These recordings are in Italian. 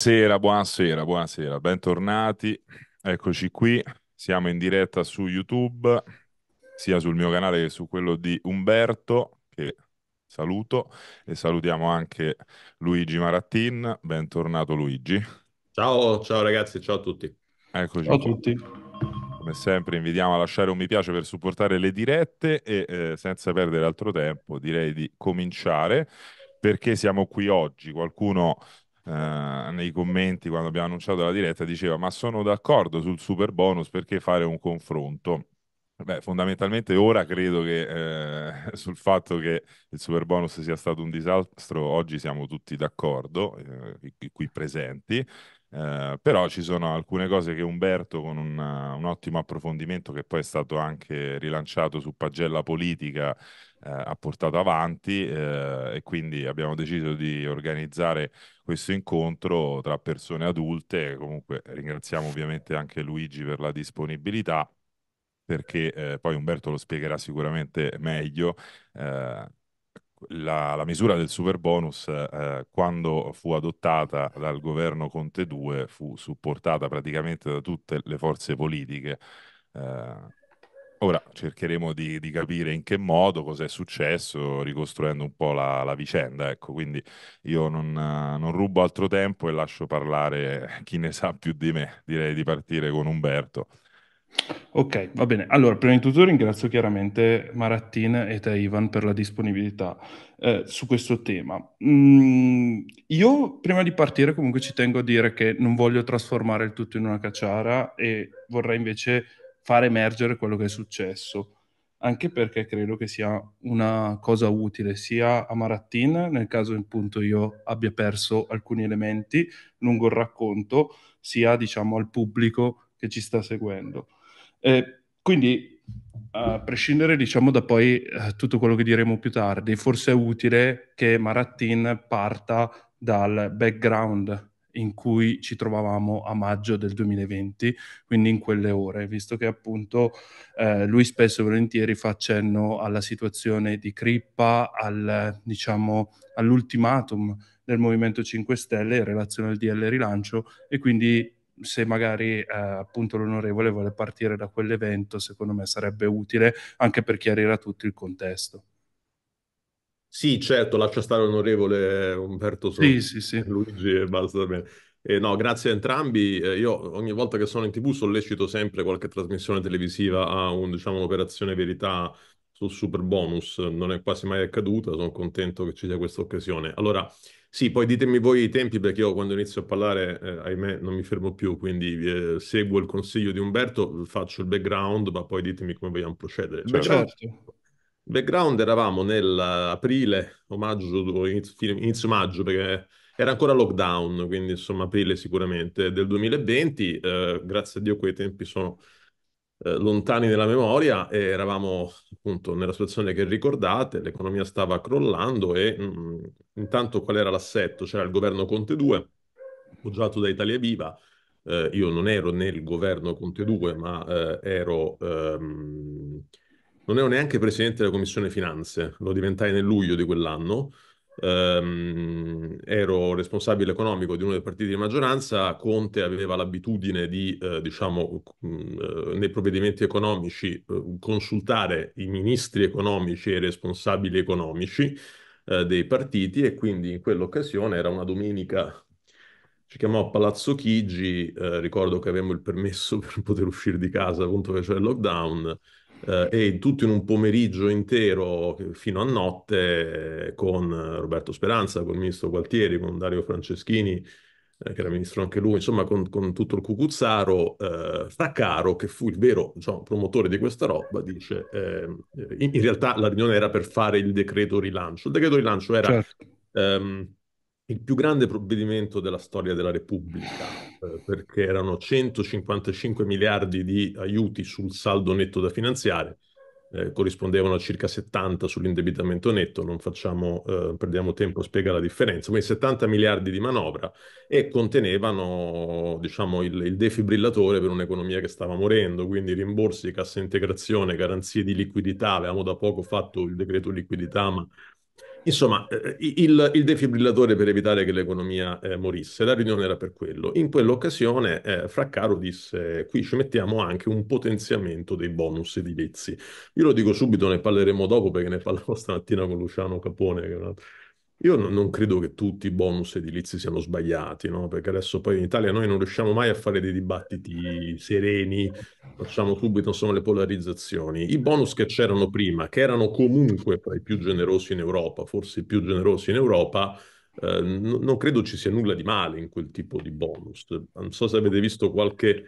Buonasera, buonasera, buonasera, bentornati. Eccoci qui, siamo in diretta su YouTube, sia sul mio canale che su quello di Umberto, che saluto, e salutiamo anche Luigi Marattin. Bentornato Luigi. Ciao, ciao ragazzi, ciao a tutti. Eccoci ciao a tutti. Come sempre invitiamo a lasciare un mi piace per supportare le dirette e eh, senza perdere altro tempo direi di cominciare perché siamo qui oggi. Qualcuno eh, nei commenti quando abbiamo annunciato la diretta diceva ma sono d'accordo sul super bonus perché fare un confronto? Beh, fondamentalmente ora credo che eh, sul fatto che il super bonus sia stato un disastro, oggi siamo tutti d'accordo, eh, qui presenti, eh, però ci sono alcune cose che Umberto con una, un ottimo approfondimento che poi è stato anche rilanciato su pagella politica eh, ha portato avanti eh, e quindi abbiamo deciso di organizzare questo incontro tra persone adulte. Comunque ringraziamo ovviamente anche Luigi per la disponibilità perché eh, poi Umberto lo spiegherà sicuramente meglio. Eh, la, la, misura del super bonus eh, quando fu adottata dal governo Conte 2 fu supportata praticamente da tutte le forze politiche eh, Ora cercheremo di, di, capire in che modo, cosa è successo, ricostruendo un po' la, la vicenda. Ecco, quindi io non, non, rubo altro tempo e lascio parlare chi ne sa più di me. Direi di partire con Umberto. Ok, va bene. Allora, prima di tutto ringrazio chiaramente Marattin e te, Ivan, per la disponibilità eh, su questo tema. Mm, io, prima di partire, comunque ci tengo a dire che non voglio trasformare il tutto in una cacciara e vorrei invece far emergere quello che è successo, anche perché credo che sia una cosa utile sia a Marattin, nel caso in punto io abbia perso alcuni elementi lungo il racconto, sia diciamo al pubblico che ci sta seguendo. E eh, quindi a prescindere diciamo da poi eh, tutto quello che diremo più tardi, forse è utile che Marattin parta dal background in cui ci trovavamo a maggio del 2020, quindi in quelle ore, visto che appunto eh, lui spesso e volentieri fa accenno alla situazione di Crippa, al, diciamo, all'ultimatum del Movimento 5 Stelle in relazione al DL rilancio e quindi se magari eh, appunto l'onorevole vuole partire da quell'evento, secondo me sarebbe utile anche per chiarire a tutti il contesto. Sì, certo, lascia stare l'onorevole Umberto sì, sì, sì. Luigi e basta. Eh, no, grazie a entrambi. Eh, io ogni volta che sono in tv sollecito sempre qualche trasmissione televisiva a un, diciamo, un'operazione verità sul super bonus. Non è quasi mai accaduta, sono contento che ci sia questa occasione. Allora, sì, poi ditemi voi i tempi perché io quando inizio a parlare, eh, ahimè, non mi fermo più, quindi eh, seguo il consiglio di Umberto, faccio il background, ma poi ditemi come vogliamo procedere. Cioè, certo. certo background eravamo nell'aprile o maggio, inizio, maggio, perché era ancora lockdown, quindi insomma aprile sicuramente del 2020, eh, grazie a Dio quei tempi sono eh, lontani nella memoria e eravamo appunto nella situazione che ricordate, l'economia stava crollando e mh, mm, intanto qual era l'assetto? C'era il governo Conte 2, appoggiato da Italia Viva, eh, io non ero nel governo Conte 2 ma eh, ero... Ehm, non ero neanche presidente della Commissione Finanze, lo diventai nel luglio di quell'anno. Um, ero responsabile economico di uno dei partiti di maggioranza, Conte aveva l'abitudine di, eh, diciamo, mh, mm, eh, nei provvedimenti economici eh, consultare i ministri economici e i responsabili economici eh, dei partiti e quindi in quell'occasione era una domenica, ci chiamò a Palazzo Chigi, eh, ricordo che avevamo il permesso per poter uscire di casa appunto che c'era il lockdown eh, e tutto in un pomeriggio intero fino a notte con Roberto Speranza, con il ministro Gualtieri, con Dario Franceschini, eh, che era ministro anche lui, insomma con, con tutto il cucuzzaro, eh, Fraccaro, che fu il vero diciamo, promotore di questa roba, dice ehm, in, in, realtà la riunione era per fare il decreto rilancio. Il decreto rilancio era... Certo. Ehm, il più grande provvedimento della storia della Repubblica, eh, perché erano 155 miliardi di aiuti sul saldo netto da finanziare, eh, corrispondevano a circa 70 sull'indebitamento netto, non facciamo, eh, perdiamo tempo a spiegare la differenza, ma i 70 miliardi di manovra e contenevano diciamo, il, il defibrillatore per un'economia che stava morendo, quindi rimborsi, cassa integrazione, garanzie di liquidità, avevamo da poco fatto il decreto liquidità, ma Insomma, eh, eh, il, il, defibrillatore per evitare che l'economia eh, morisse, la riunione era per quello. In quell'occasione eh, Fraccaro disse qui ci mettiamo anche un potenziamento dei bonus edilizi. Io lo dico subito, ne parleremo dopo perché ne parlavo stamattina con Luciano Capone, che è un altro io non credo che tutti i bonus edilizi siano sbagliati, no? perché adesso poi in Italia noi non riusciamo mai a fare dei dibattiti sereni, facciamo subito insomma, le polarizzazioni. I bonus che c'erano prima, che erano comunque tra i più generosi in Europa, forse i più generosi in Europa, eh, non credo ci sia nulla di male in quel tipo di bonus. Non so se avete visto qualche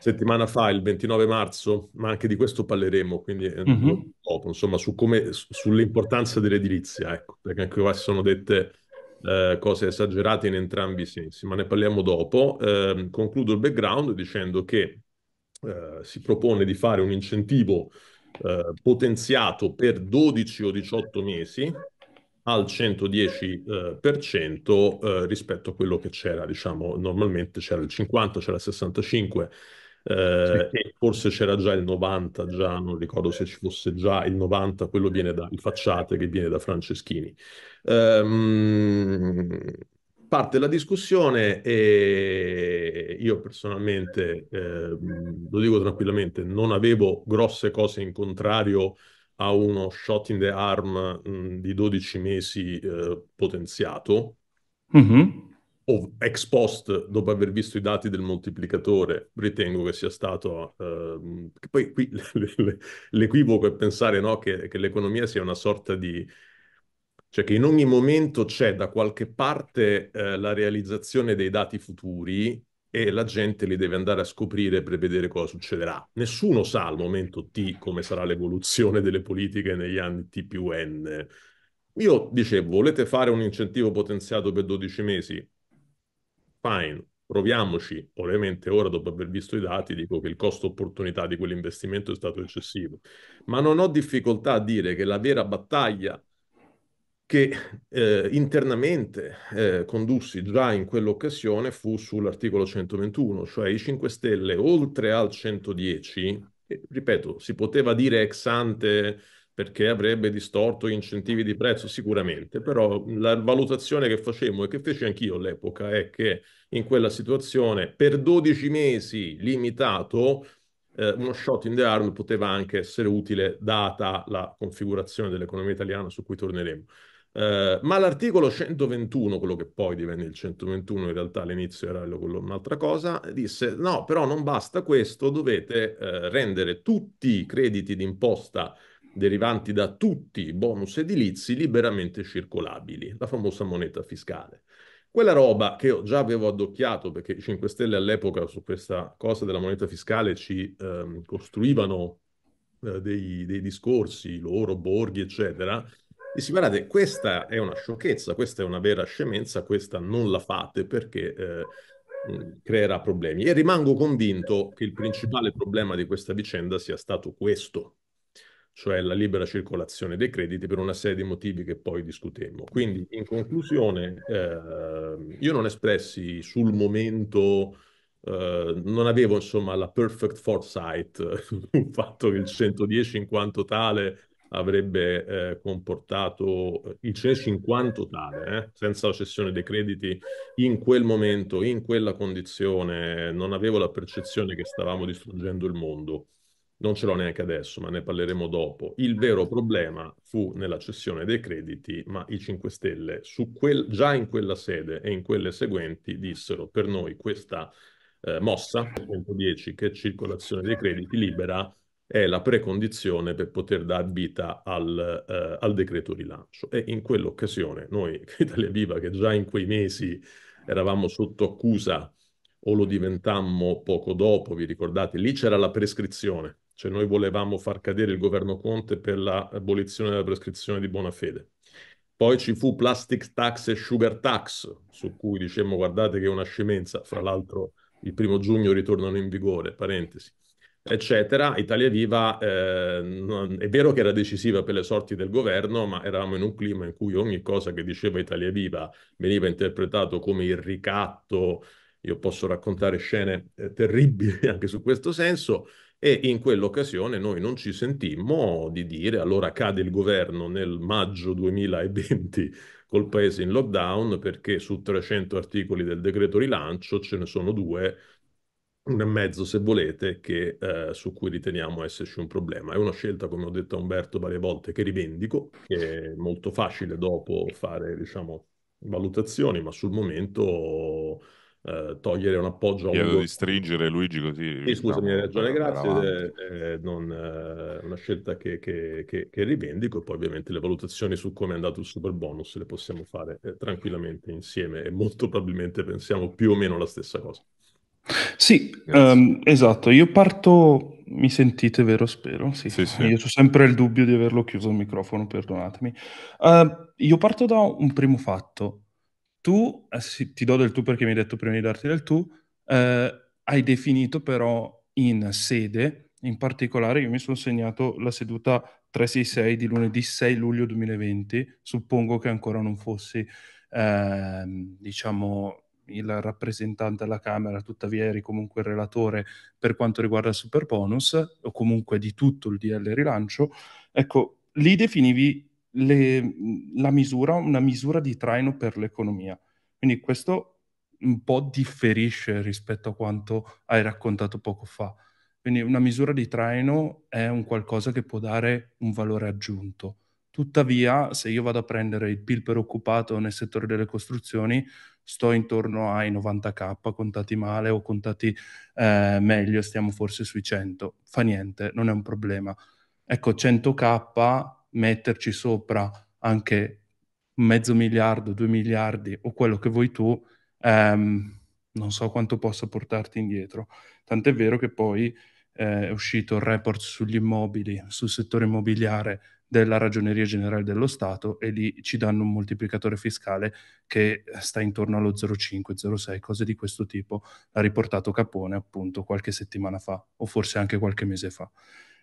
settimana fa, il 29 marzo, ma anche di questo parleremo, quindi mm-hmm. dopo, insomma, su come, sull'importanza dell'edilizia, ecco, perché anche qua si sono dette eh, cose esagerate in entrambi i sensi, ma ne parliamo dopo. Eh, concludo il background dicendo che eh, si propone di fare un incentivo eh, potenziato per 12 o 18 mesi, al 110% eh, eh, rispetto a quello che c'era, diciamo, normalmente c'era il 50, c'era il 65, eh, forse c'era già il 90, già non ricordo se ci fosse già il 90, quello viene da il Facciate che viene da Franceschini. Um, parte la discussione e io personalmente, eh, lo dico tranquillamente, non avevo grosse cose in contrario a uno shot in the arm mh, di 12 mesi eh, potenziato. Mm-hmm o ex post, dopo aver visto i dati del moltiplicatore, ritengo che sia stato... Eh, poi qui l'equivoco è pensare no, che, che l'economia sia una sorta di... Cioè che in ogni momento c'è da qualche parte eh, la realizzazione dei dati futuri e la gente li deve andare a scoprire per vedere cosa succederà. Nessuno sa al momento T come sarà l'evoluzione delle politiche negli anni T più N. Io dicevo, volete fare un incentivo potenziato per 12 mesi? fine, proviamoci, ovviamente ora dopo aver visto i dati dico che il costo opportunità di quell'investimento è stato eccessivo, ma non ho difficoltà a dire che la vera battaglia che eh, internamente eh, condussi già in quell'occasione fu sull'articolo 121, cioè i 5 Stelle oltre al 110, ripeto, si poteva dire ex ante perché avrebbe distorto gli incentivi di prezzo sicuramente, però la valutazione che facemmo e che feci anch'io all'epoca è che in quella situazione per 12 mesi limitato eh, uno shot in the arm poteva anche essere utile data la configurazione dell'economia italiana su cui torneremo. Eh, ma l'articolo 121, quello che poi divenne il 121, in realtà all'inizio era quello, un'altra cosa, disse no, però non basta questo, dovete eh, rendere tutti i crediti d'imposta derivanti da tutti i bonus edilizi liberamente circolabili, la famosa moneta fiscale. Quella roba che io già avevo addocchiato, perché i 5 Stelle all'epoca su questa cosa della moneta fiscale ci ehm, costruivano eh, dei, dei, discorsi, loro, borghi, eccetera, dissi guardate, questa è una sciocchezza, questa è una vera scemenza, questa non la fate perché eh, mm, creerà problemi. E rimango convinto che il principale problema di questa vicenda sia stato questo, cioè la libera circolazione dei crediti per una serie di motivi che poi discutemmo. Quindi in conclusione eh, io non espressi sul momento Uh, non avevo insomma la perfect foresight sul fatto che il 110 in quanto tale avrebbe eh, comportato eh, il 110 in quanto tale, eh, senza la cessione dei crediti in quel momento, in quella condizione, non avevo la percezione che stavamo distruggendo il mondo non ce l'ho neanche adesso, ma ne parleremo dopo. Il vero problema fu nella cessione dei crediti, ma i 5 Stelle quel, già in quella sede e in quelle seguenti dissero per noi questa eh, mossa, 110, che circolazione dei crediti libera, è la precondizione per poter dar vita al, eh, al decreto rilancio. E in quell'occasione noi, Italia Viva, che già in quei mesi eravamo sotto accusa o lo diventammo poco dopo, vi ricordate, lì c'era la prescrizione cioè noi volevamo far cadere il governo Conte per l'abolizione della prescrizione di buona fede. Poi ci fu plastic tax e sugar tax, su cui dicemmo guardate che è una scemenza, fra l'altro il primo giugno ritornano in vigore, parentesi, eccetera. Italia Viva eh, non, è vero che era decisiva per le sorti del governo, ma eravamo in un clima in cui ogni cosa che diceva Italia Viva veniva interpretato come il ricatto, io posso raccontare scene eh, terribili anche su questo senso, e in quell'occasione noi non ci sentimmo di dire allora cade il governo nel maggio 2020 col paese in lockdown perché su 300 articoli del decreto rilancio ce ne sono due, un e mezzo se volete, che, eh, su cui riteniamo esserci un problema. È una scelta, come ho detto a Umberto varie volte, che rivendico, che è molto facile dopo fare diciamo, valutazioni, ma sul momento eh, togliere un appoggio. Chiedo di stringere Luigi così. Sì, scusami, hai ragione, grazie. È, è eh, eh, non, eh, una scelta che, che, che, che, rivendico. Poi ovviamente le valutazioni su come è andato il super bonus le possiamo fare eh, tranquillamente insieme e molto probabilmente pensiamo più o meno la stessa cosa. Sì, um, esatto. Io parto, mi sentite vero? Spero. Sì, sì, sì. Io ho sempre il dubbio di averlo chiuso il microfono, perdonatemi. Uh, io parto da un primo fatto tu, eh, ti do del tu perché mi hai detto prima di darti del tu, eh, hai definito però in sede, in particolare io mi sono segnato la seduta 366 di lunedì 6 luglio 2020, suppongo che ancora non fossi, eh, diciamo, il rappresentante alla Camera, tuttavia eri comunque il relatore per quanto riguarda il super bonus, o comunque di tutto il DL rilancio, ecco, lì definivi le, la misura, una misura di traino per l'economia. Quindi questo un po' differisce rispetto a quanto hai raccontato poco fa. Quindi una misura di traino è un qualcosa che può dare un valore aggiunto. Tuttavia, se io vado a prendere il PIL per occupato nel settore delle costruzioni, sto intorno ai 90k, contati male o contati eh, meglio, stiamo forse sui 100. Fa niente, non è un problema. Ecco, 100k metterci sopra anche mezzo miliardo, due miliardi o quello che vuoi tu, ehm, non so quanto possa portarti indietro. Tant'è vero che poi eh, è uscito il report sugli immobili, sul settore immobiliare della Ragioneria Generale dello Stato e lì ci danno un moltiplicatore fiscale che sta intorno allo 0,5-0,6, cose di questo tipo. L'ha riportato Capone appunto qualche settimana fa o forse anche qualche mese fa.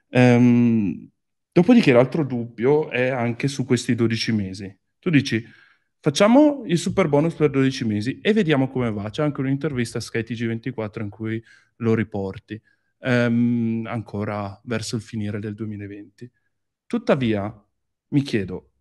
Ehm, Dopodiché l'altro dubbio è anche su questi 12 mesi. Tu dici, facciamo il super bonus per 12 mesi e vediamo come va. C'è anche un'intervista a SkyTG24 in cui lo riporti, ehm, ancora verso il finire del 2020. Tuttavia, mi chiedo,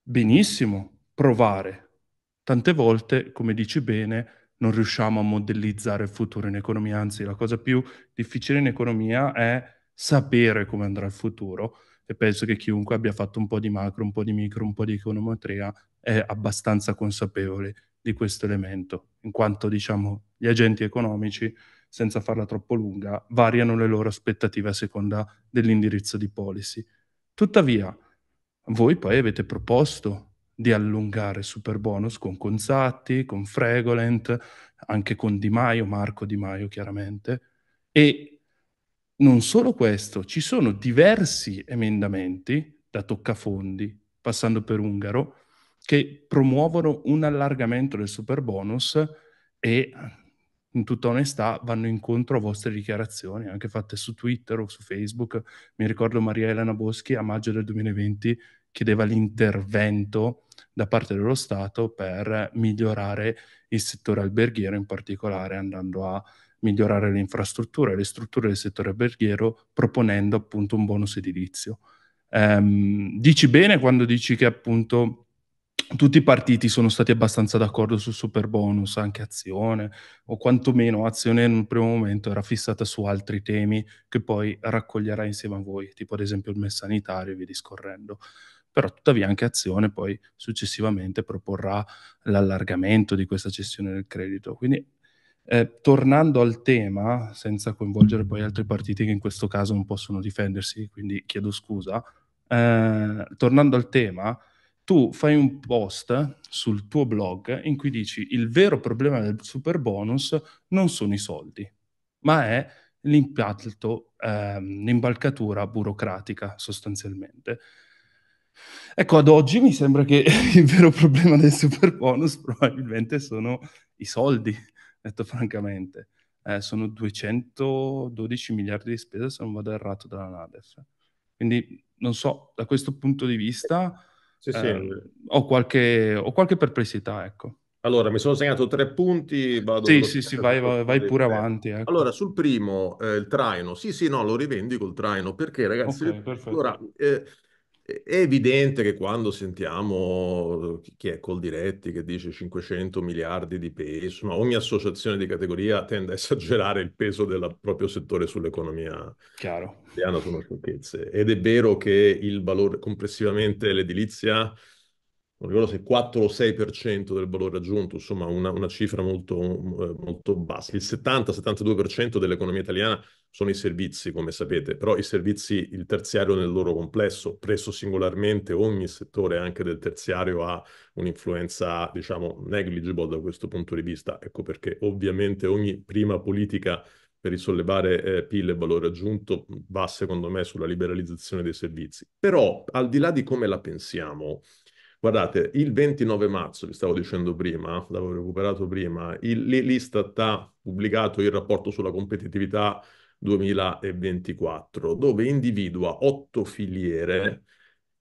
benissimo, provare. Tante volte, come dici bene, non riusciamo a modellizzare il futuro in economia, anzi la cosa più difficile in economia è sapere come andrà il futuro e penso che chiunque abbia fatto un po' di macro, un po' di micro, un po' di econometria è abbastanza consapevole di questo elemento, in quanto diciamo gli agenti economici, senza farla troppo lunga, variano le loro aspettative a seconda dell'indirizzo di policy. Tuttavia, voi poi avete proposto di allungare super bonus con Conzatti, con Fregolent, anche con Di Maio, Marco Di Maio chiaramente, e non solo questo, ci sono diversi emendamenti da toccafondi, passando per Ungaro, che promuovono un allargamento del super bonus e in tutta onestà vanno incontro a vostre dichiarazioni, anche fatte su Twitter o su Facebook. Mi ricordo Maria Elena Boschi a maggio del 2020 chiedeva l'intervento da parte dello Stato per migliorare il settore alberghiero, in particolare andando a migliorare le infrastrutture, e le strutture del settore alberghiero, proponendo appunto un bonus edilizio. Um, dici bene quando dici che appunto tutti i partiti sono stati abbastanza d'accordo sul super bonus, anche Azione, o quantomeno Azione in un primo momento era fissata su altri temi che poi raccoglierà insieme a voi, tipo ad esempio il MES sanitario e via discorrendo. Però tuttavia anche Azione poi successivamente proporrà l'allargamento di questa cessione del credito. Quindi eh, tornando al tema, senza coinvolgere poi altri partiti che in questo caso non possono difendersi, quindi chiedo scusa, eh, tornando al tema, tu fai un post sul tuo blog in cui dici il vero problema del super bonus non sono i soldi, ma è l'impatto, ehm, l'imbalcatura burocratica sostanzialmente. Ecco, ad oggi mi sembra che il vero problema del super bonus probabilmente sono i soldi detto francamente. Eh, sono 212 miliardi di spese se non vado errato dalla Nadef. Quindi non so, da questo punto di vista sì, eh, sì. Ehm, ho, qualche, ho, qualche, perplessità, ecco. Allora, mi sono segnato tre punti. Vado sì, sì, sì, vai, vai, vai pure avanti. Ecco. Allora, sul primo, eh, il traino. Sì, sì, no, lo rivendico il traino, perché ragazzi... Okay, allora, eh, è evidente che quando sentiamo eh, chi è Coldiretti che dice 500 miliardi di peso, ma ogni associazione di categoria tende a esagerare il peso del proprio settore sull'economia italiana, sono sciocchezze. Ed è vero che il valore complessivamente l'edilizia non ricordo se 4 o 6% del valore aggiunto, insomma una, una cifra molto, eh, molto, bassa. Il 70-72% dell'economia italiana sono i servizi, come sapete, però i servizi, il terziario nel loro complesso, preso singolarmente ogni settore anche del terziario ha un'influenza, diciamo, negligible da questo punto di vista. Ecco perché ovviamente ogni prima politica per risollevare eh, PIL e valore aggiunto va secondo me sulla liberalizzazione dei servizi. Però al di là di come la pensiamo, Guardate, il 29 marzo, vi stavo dicendo prima, l'avevo recuperato prima, l'Istat ha pubblicato il rapporto sulla competitività 2024, dove individua otto filiere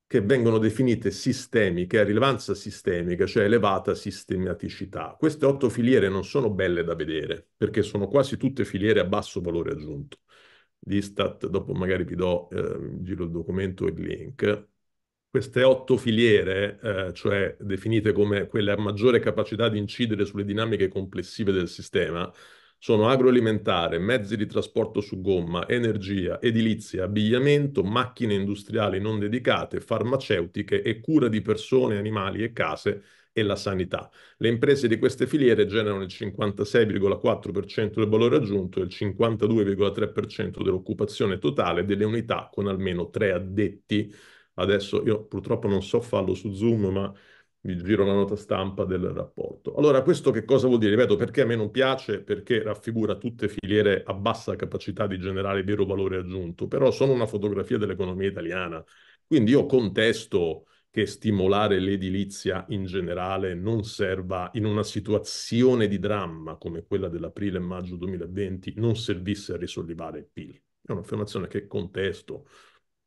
che vengono definite sistemiche, a rilevanza sistemica, cioè elevata sistematicità. Queste otto filiere non sono belle da vedere, perché sono quasi tutte filiere a basso valore aggiunto. L'Istat, dopo magari vi do, eh, giro il documento e il link, queste otto filiere, eh, cioè definite come quelle a maggiore capacità di incidere sulle dinamiche complessive del sistema, sono agroalimentare, mezzi di trasporto su gomma, energia, edilizia, abbigliamento, macchine industriali non dedicate, farmaceutiche e cura di persone, animali e case e la sanità. Le imprese di queste filiere generano il 56,4% del valore aggiunto e il 52,3% dell'occupazione totale delle unità con almeno tre addetti Adesso io purtroppo non so farlo su Zoom, ma vi giro la nota stampa del rapporto. Allora, questo che cosa vuol dire? Ripeto, perché a me non piace, perché raffigura tutte filiere a bassa capacità di generare vero valore aggiunto, però sono una fotografia dell'economia italiana. Quindi io contesto che stimolare l'edilizia in generale non serva in una situazione di dramma come quella dell'aprile e maggio 2020, non servisse a risollevare il PIL. È un'affermazione che contesto,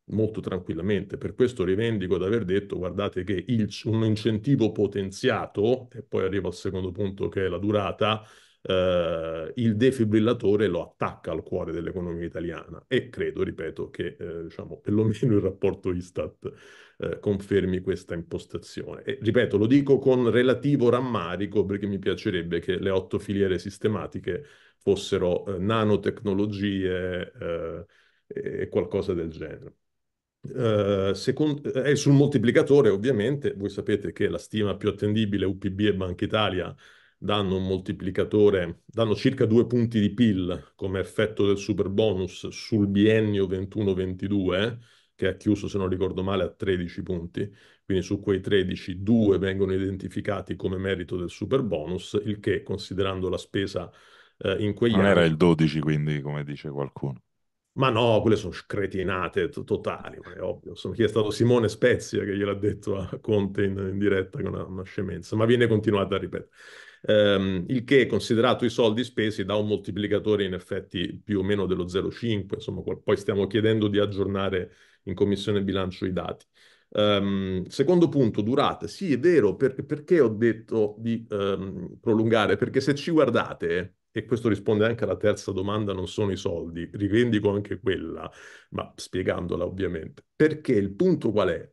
molto tranquillamente. Per questo rivendico di aver detto, guardate che il, un incentivo potenziato, e poi arrivo al secondo punto che è la durata, eh, il defibrillatore lo attacca al cuore dell'economia italiana e credo, ripeto, che eh, diciamo, perlomeno il rapporto Istat eh, confermi questa impostazione. E, ripeto, lo dico con relativo rammarico perché mi piacerebbe che le otto filiere sistematiche fossero eh, nanotecnologie eh, e qualcosa del genere secondo, eh, eh sul moltiplicatore ovviamente, voi sapete che la stima più attendibile UPB e Banca Italia danno un moltiplicatore, danno circa due punti di PIL come effetto del super bonus sul biennio 21-22, che è chiuso, se non ricordo male, a 13 punti. Quindi su quei 13, due vengono identificati come merito del super bonus, il che, considerando la spesa eh, in quegli non anni... era il 12, quindi, come dice qualcuno. Ma no, quelle sono cretinate totali, ma è ovvio. Sono, chi è stato Simone Spezia che gliel'ha detto a Conte in, in diretta con una, una, scemenza, ma viene continuato a ripetere. Ehm, il che, considerato i soldi spesi, dà un moltiplicatore in effetti più o meno dello 0,5, insomma, poi stiamo chiedendo di aggiornare in commissione bilancio i dati. Um, secondo punto, durata. Sì, è vero, per, perché ho detto di um, prolungare? Perché se ci guardate, e questo risponde anche alla terza domanda, non sono i soldi, rivendico anche quella, ma spiegandola ovviamente. Perché il punto qual è?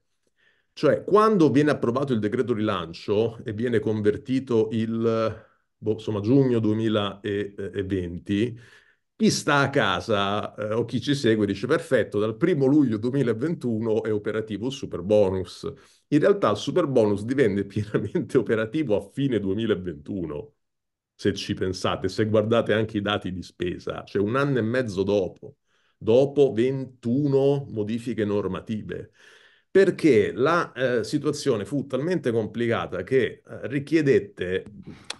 Cioè, quando viene approvato il decreto rilancio e viene convertito il, boh, insomma, giugno 2020, chi sta a casa eh, o chi ci segue dice perfetto, dal primo luglio 2021 è operativo il super bonus. In realtà il super bonus divenne pienamente operativo a fine 2021 se ci pensate, se guardate anche i dati di spesa, cioè un anno e mezzo dopo, dopo 21 modifiche normative, perché la eh, situazione fu talmente complicata che eh, richiedette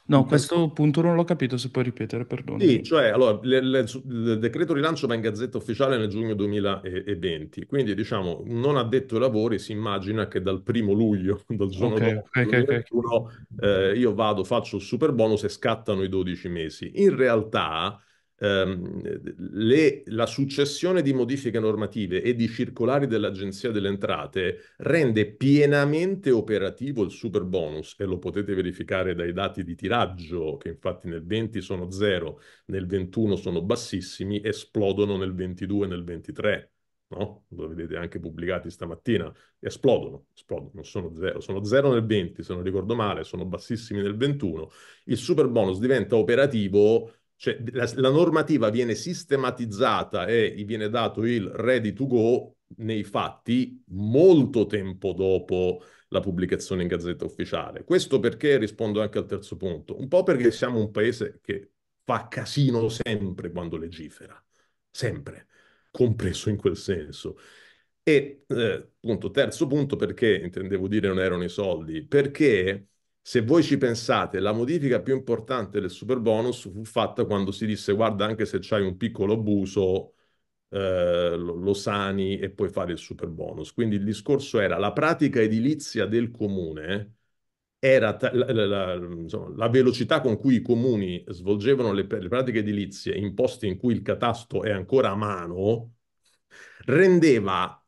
No, questo punto non l'ho capito, se puoi ripetere, perdono. Sì, cioè, allora, le, le, il decreto rilancio va in gazzetta ufficiale nel giugno 2020, quindi diciamo, non addetto ai lavori si immagina che dal primo luglio, dal giorno okay, dopo, okay, 2021, Eh, io vado, faccio il super bonus e scattano i 12 mesi. In realtà Ehm, le, la successione di modifiche normative e di circolari dell'Agenzia delle Entrate rende pienamente operativo il super bonus e lo potete verificare dai dati di tiraggio che infatti nel 20 sono zero, nel 21 sono bassissimi, esplodono nel 22 e nel 23. No? Lo vedete anche pubblicati stamattina, esplodono, esplodono, sono zero, sono zero nel 20 se non ricordo male, sono bassissimi nel 21, il super bonus diventa operativo cioè la, la, normativa viene sistematizzata e gli viene dato il ready to go nei fatti molto tempo dopo la pubblicazione in gazzetta ufficiale. Questo perché rispondo anche al terzo punto, un po' perché siamo un paese che fa casino sempre quando legifera, sempre, compreso in quel senso. E eh, punto, terzo punto perché intendevo dire non erano i soldi, perché se voi ci pensate, la modifica più importante del super bonus fu fatta quando si disse guarda anche se c'hai un piccolo abuso eh, lo, sani e puoi fare il super bonus. Quindi il discorso era la pratica edilizia del comune era ta- la, la, la, insomma, la, velocità con cui i comuni svolgevano le, le pratiche edilizie in posti in cui il catasto è ancora a mano rendeva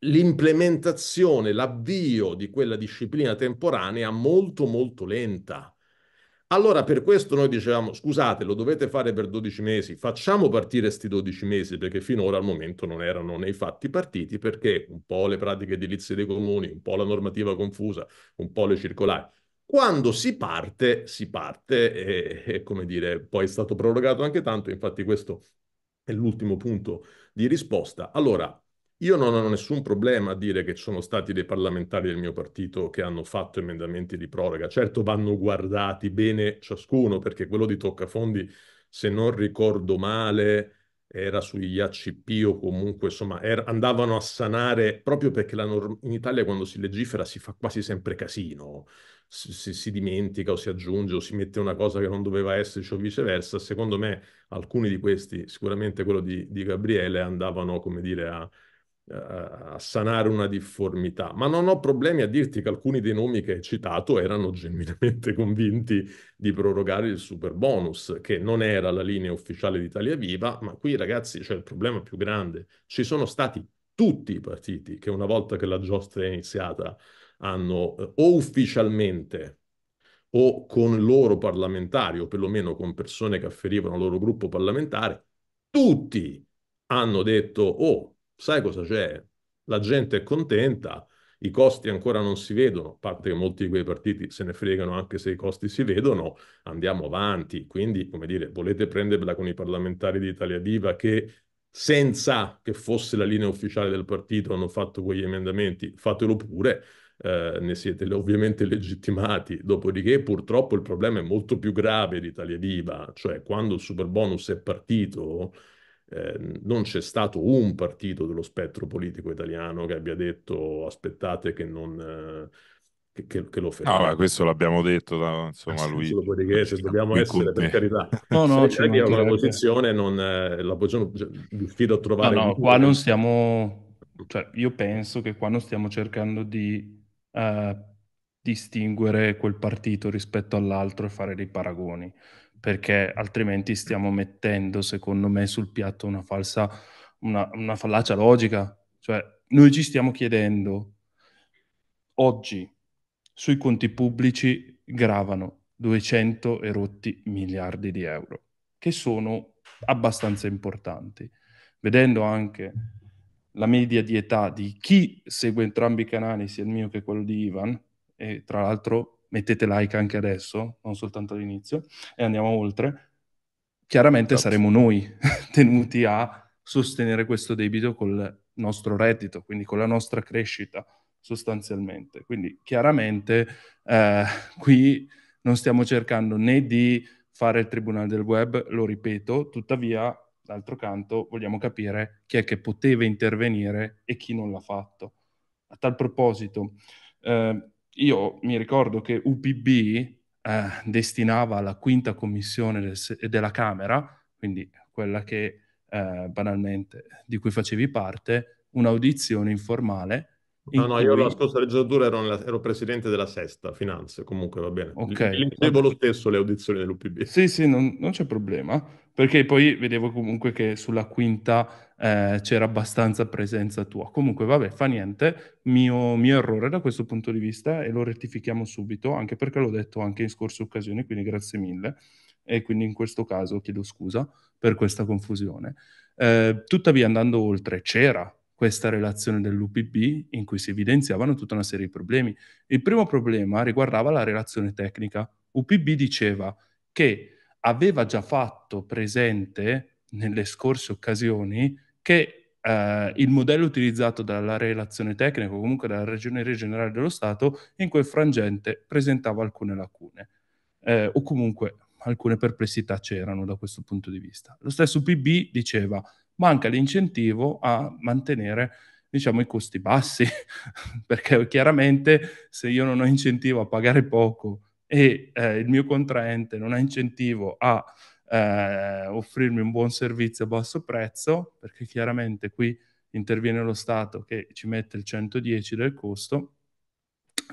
l'implementazione, l'avvio di quella disciplina temporanea molto molto lenta. Allora per questo noi dicevamo, scusate, lo dovete fare per 12 mesi, facciamo partire questi 12 mesi, perché finora al momento non erano nei fatti partiti, perché un po' le pratiche edilizie dei comuni, un po' la normativa confusa, un po' le circolari. Quando si parte, si parte e, e come dire, poi è stato prorogato anche tanto, infatti questo è l'ultimo punto di risposta. Allora, io non ho nessun problema a dire che ci sono stati dei parlamentari del mio partito che hanno fatto emendamenti di proroga. Certo vanno guardati bene ciascuno, perché quello di Toccafondi, se non ricordo male, era sugli ACP o comunque insomma er andavano a sanare proprio perché in Italia quando si legifera si fa quasi sempre casino, si, si, si, dimentica o si aggiunge o si mette una cosa che non doveva esserci o viceversa. Secondo me alcuni di questi, sicuramente quello di, di Gabriele, andavano come dire a a sanare una difformità, ma non ho problemi a dirti che alcuni dei nomi che hai citato erano genuinamente convinti di prorogare il super bonus, che non era la linea ufficiale di Italia Viva, ma qui ragazzi c'è il problema più grande. Ci sono stati tutti i partiti che una volta che la giostra è iniziata hanno eh, o ufficialmente o con loro parlamentari o perlomeno con persone che afferivano al loro gruppo parlamentare, tutti hanno detto oh sai cosa c'è? La gente è contenta, i costi ancora non si vedono, a parte che molti di quei partiti se ne fregano anche se i costi si vedono, andiamo avanti. Quindi, come dire, volete prenderla con i parlamentari di Italia Viva che senza che fosse la linea ufficiale del partito hanno fatto quegli emendamenti, fatelo pure, eh, ne siete ovviamente legittimati. Dopodiché purtroppo il problema è molto più grave di Italia Viva, cioè quando il super bonus è partito eh, non c'è stato un partito dello spettro politico italiano che abbia detto aspettate che non... Eh, che, che, lo fermiamo. No, questo l'abbiamo detto, da, insomma, eh lui... Dopodiché, cioè, dobbiamo essere, per carità. No, no, c'è una la posizione, non, eh, la posizione cioè, diffido a trovare... No, no, qua non stiamo... Cioè, io penso che qua non stiamo cercando di uh, distinguere quel partito rispetto all'altro e fare dei paragoni perché altrimenti stiamo mettendo, secondo me, sul piatto una falsa, una, una fallacia logica. Cioè, noi ci stiamo chiedendo oggi sui conti pubblici gravano 200 e rotti miliardi di euro, che sono abbastanza importanti. Vedendo anche la media di età di chi segue entrambi i canali, sia il mio che quello di Ivan, e tra l'altro mettete like anche adesso, non soltanto all'inizio, e andiamo oltre, chiaramente Grazie. Esatto. saremo noi tenuti a sostenere questo debito col nostro reddito, quindi con la nostra crescita sostanzialmente. Quindi chiaramente eh, qui non stiamo cercando né di fare il tribunale del web, lo ripeto, tuttavia d'altro canto vogliamo capire chi è che poteva intervenire e chi non l'ha fatto. A tal proposito, eh, io mi ricordo che UPB eh, destinava alla quinta commissione del, della Camera, quindi quella che eh, banalmente di cui facevi parte, un'audizione informale. No, no, cui... io la scorsa legislatura ero, nella, ero, presidente della sesta, finanze, comunque va bene. Ok. Seguivo lo stesso le audizioni dell'UPB. Sì, sì, non, non c'è problema perché poi vedevo comunque che sulla quinta eh, c'era abbastanza presenza tua. Comunque, vabbè, fa niente, mio, mio, errore da questo punto di vista e lo rettifichiamo subito, anche perché l'ho detto anche in scorse occasioni, quindi grazie mille. E quindi in questo caso chiedo scusa per questa confusione. Eh, tuttavia, andando oltre, c'era questa relazione dell'UPB in cui si evidenziavano tutta una serie di problemi. Il primo problema riguardava la relazione tecnica. UPB diceva che aveva già fatto presente nelle scorse occasioni che eh, il modello utilizzato dalla relazione tecnica o comunque dalla Ragioneria Generale dello Stato in quel frangente presentava alcune lacune eh, o comunque alcune perplessità c'erano da questo punto di vista. Lo stesso PB diceva manca l'incentivo a mantenere diciamo, i costi bassi, perché chiaramente se io non ho incentivo a pagare poco e eh, il mio contraente non ha incentivo a eh, offrirmi un buon servizio a basso prezzo, perché chiaramente qui interviene lo Stato che ci mette il 110 del costo,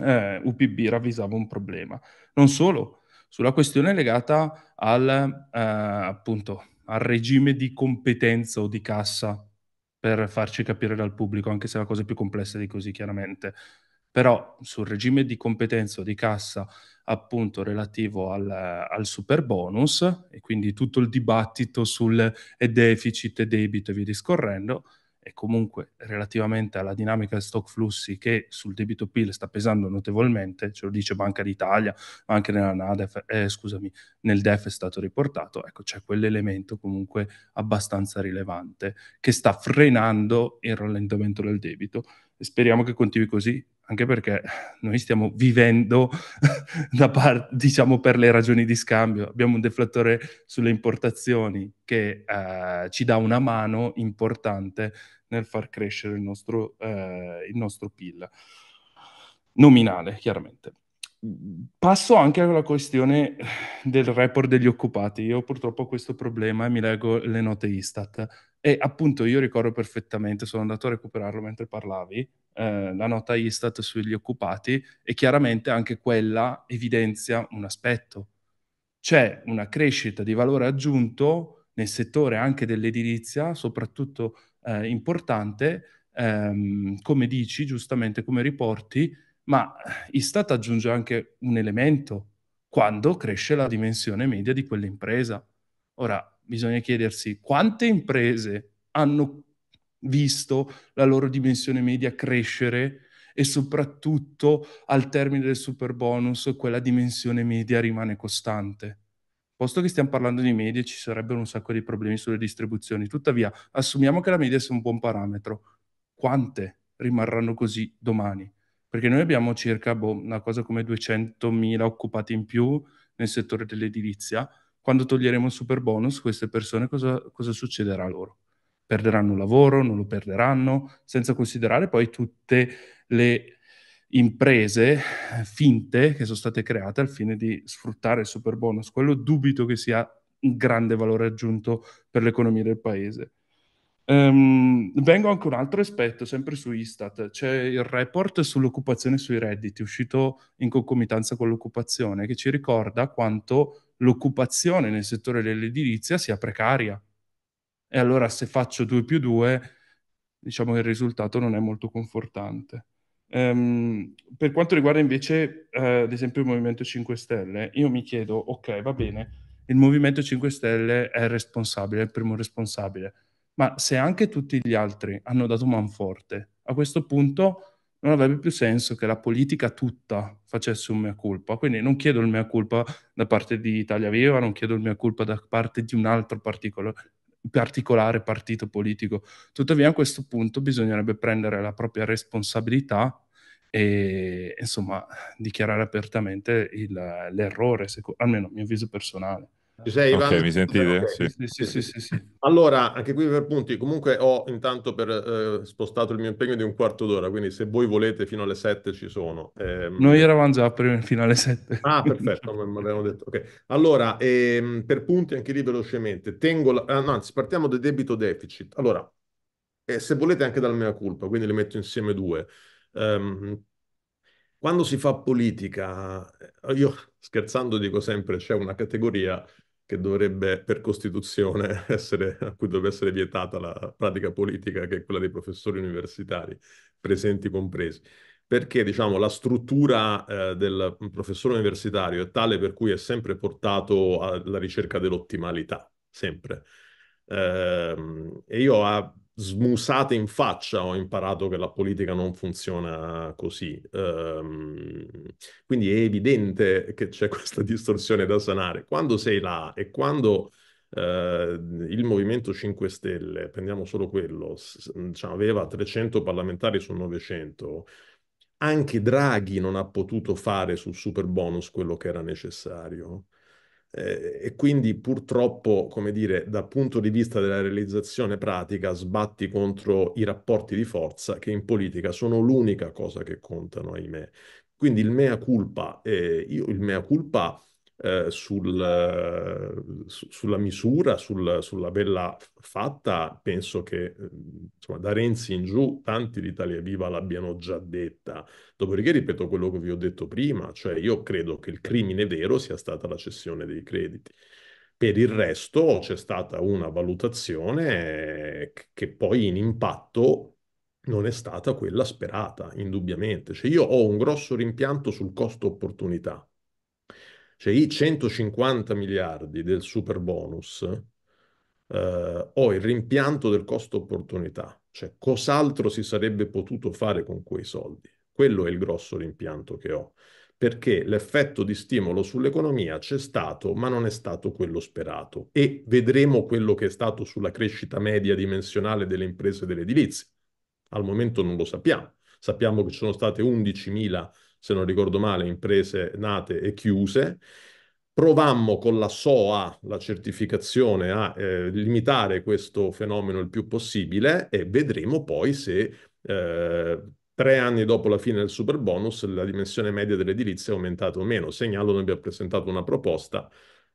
eh, UPB ravvisava un problema. Non solo, sulla questione legata al, eh, appunto, al regime di competenza o di cassa, per farci capire dal pubblico, anche se la cosa è più complessa di così chiaramente, però sul regime di competenza o di cassa appunto relativo al, al super bonus e quindi tutto il dibattito sul deficit e debito e via discorrendo e comunque relativamente alla dinamica del stock flussi che sul debito PIL sta pesando notevolmente, ce lo dice Banca d'Italia, ma anche nella NADEF, eh, scusami, nel DEF è stato riportato, ecco c'è quell'elemento comunque abbastanza rilevante che sta frenando il rallentamento del debito speriamo che continui così, anche perché noi stiamo vivendo da parte, diciamo, per le ragioni di scambio. Abbiamo un deflattore sulle importazioni che eh, ci dà una mano importante nel far crescere il nostro, eh, il nostro PIL nominale, chiaramente. Passo anche alla questione del report degli occupati. Io purtroppo ho questo problema e mi leggo le note Istat e appunto io ricordo perfettamente, sono andato a recuperarlo mentre parlavi, eh, la nota Istat sugli occupati e chiaramente anche quella evidenzia un aspetto. C'è una crescita di valore aggiunto nel settore anche dell'edilizia, soprattutto eh, importante, ehm, come dici giustamente, come riporti, ma Istat aggiunge anche un elemento quando cresce la dimensione media di quell'impresa. Ora, bisogna chiedersi quante imprese hanno visto la loro dimensione media crescere e soprattutto al termine del super bonus quella dimensione media rimane costante. Posto che stiamo parlando di medie ci sarebbero un sacco di problemi sulle distribuzioni, tuttavia assumiamo che la media sia un buon parametro. Quante rimarranno così domani? Perché noi abbiamo circa boh, una cosa come 200.000 occupati in più nel settore dell'edilizia, quando toglieremo il super bonus, queste persone cosa, cosa succederà loro? Perderanno il lavoro, non lo perderanno, senza considerare poi tutte le imprese eh, finte che sono state create al fine di sfruttare il super bonus. Quello dubito che sia un grande valore aggiunto per l'economia del paese. Um, vengo anche un altro aspetto, sempre su Istat, c'è il report sull'occupazione sui redditi uscito in concomitanza con l'occupazione che ci ricorda quanto l'occupazione nel settore dell'edilizia sia precaria. E allora se faccio 2 più 2, diciamo che il risultato non è molto confortante. Um, per quanto riguarda invece, uh, ad esempio, il Movimento 5 Stelle, io mi chiedo, ok, va bene, il Movimento 5 Stelle è responsabile, è il primo responsabile, ma se anche tutti gli altri hanno dato manforte, a questo punto non avrebbe più senso che la politica tutta facesse un mea culpa. Quindi non chiedo il mea culpa da parte di Italia Viva, non chiedo il mea culpa da parte di un altro particolo, particolare partito politico. Tuttavia a questo punto bisognerebbe prendere la propria responsabilità e insomma dichiarare apertamente il, l'errore, almeno a mio avviso personale. Ci sei, Ivan? Ok, mi sentite? Okay. Sì. Sì, sì, sì, sì, Allora, anche qui per punti, comunque ho intanto per, eh, spostato il mio impegno di un quarto d'ora, quindi se voi volete fino alle sette ci sono. Eh, Noi eravamo già prima, fino alle sette. Ah, perfetto, mi avevano detto. Okay. Allora, ehm, per punti anche lì velocemente, tengo la... ah, no, anzi, partiamo da debito deficit. Allora, eh, se volete anche dal mia colpa, quindi le metto insieme due. Um, quando si fa politica, eh, io scherzando dico sempre c'è una categoria che dovrebbe per Costituzione essere, a cui dovrebbe essere vietata la pratica politica, che è quella dei professori universitari, presenti compresi. Perché diciamo, la struttura eh, del professore universitario è tale per cui è sempre portato alla ricerca dell'ottimalità, sempre. Eh, e io a smusate in faccia ho imparato che la politica non funziona così. Um, quindi è evidente che c'è questa distorsione da sanare. Quando sei là e quando uh, il Movimento 5 Stelle, prendiamo solo quello, diciamo, aveva 300 parlamentari su 900, anche Draghi non ha potuto fare sul super bonus quello che era necessario. Eh, e quindi purtroppo, come dire, dal punto di vista della realizzazione pratica, sbatti contro i rapporti di forza che in politica sono l'unica cosa che contano, ahimè. Quindi il mea culpa, eh, io il mea culpa eh, sul, sulla misura, sul, sulla bella fatta, penso che ehm, insomma, da Renzi in giù tanti di Italia Viva l'abbiano già detta. Dopodiché ripeto quello che vi ho detto prima, cioè io credo che il crimine vero sia stata la cessione dei crediti. Per il resto c'è stata una valutazione che poi in impatto non è stata quella sperata, indubbiamente. Cioè io ho un grosso rimpianto sul costo opportunità, cioè i 150 miliardi del super bonus eh, ho il rimpianto del costo opportunità, cioè cos'altro si sarebbe potuto fare con quei soldi. Quello è il grosso rimpianto che ho, perché l'effetto di stimolo sull'economia c'è stato, ma non è stato quello sperato. E vedremo quello che è stato sulla crescita media dimensionale delle imprese dell'edilizia. Al momento non lo sappiamo. Sappiamo che ci sono state 11.000 se non ricordo male, imprese nate e chiuse. Provammo con la SOA, la certificazione, a eh, limitare questo fenomeno il più possibile e vedremo poi se eh, tre anni dopo la fine del super bonus la dimensione media dell'edilizia è aumentata o meno. Segnalo, noi abbiamo presentato una proposta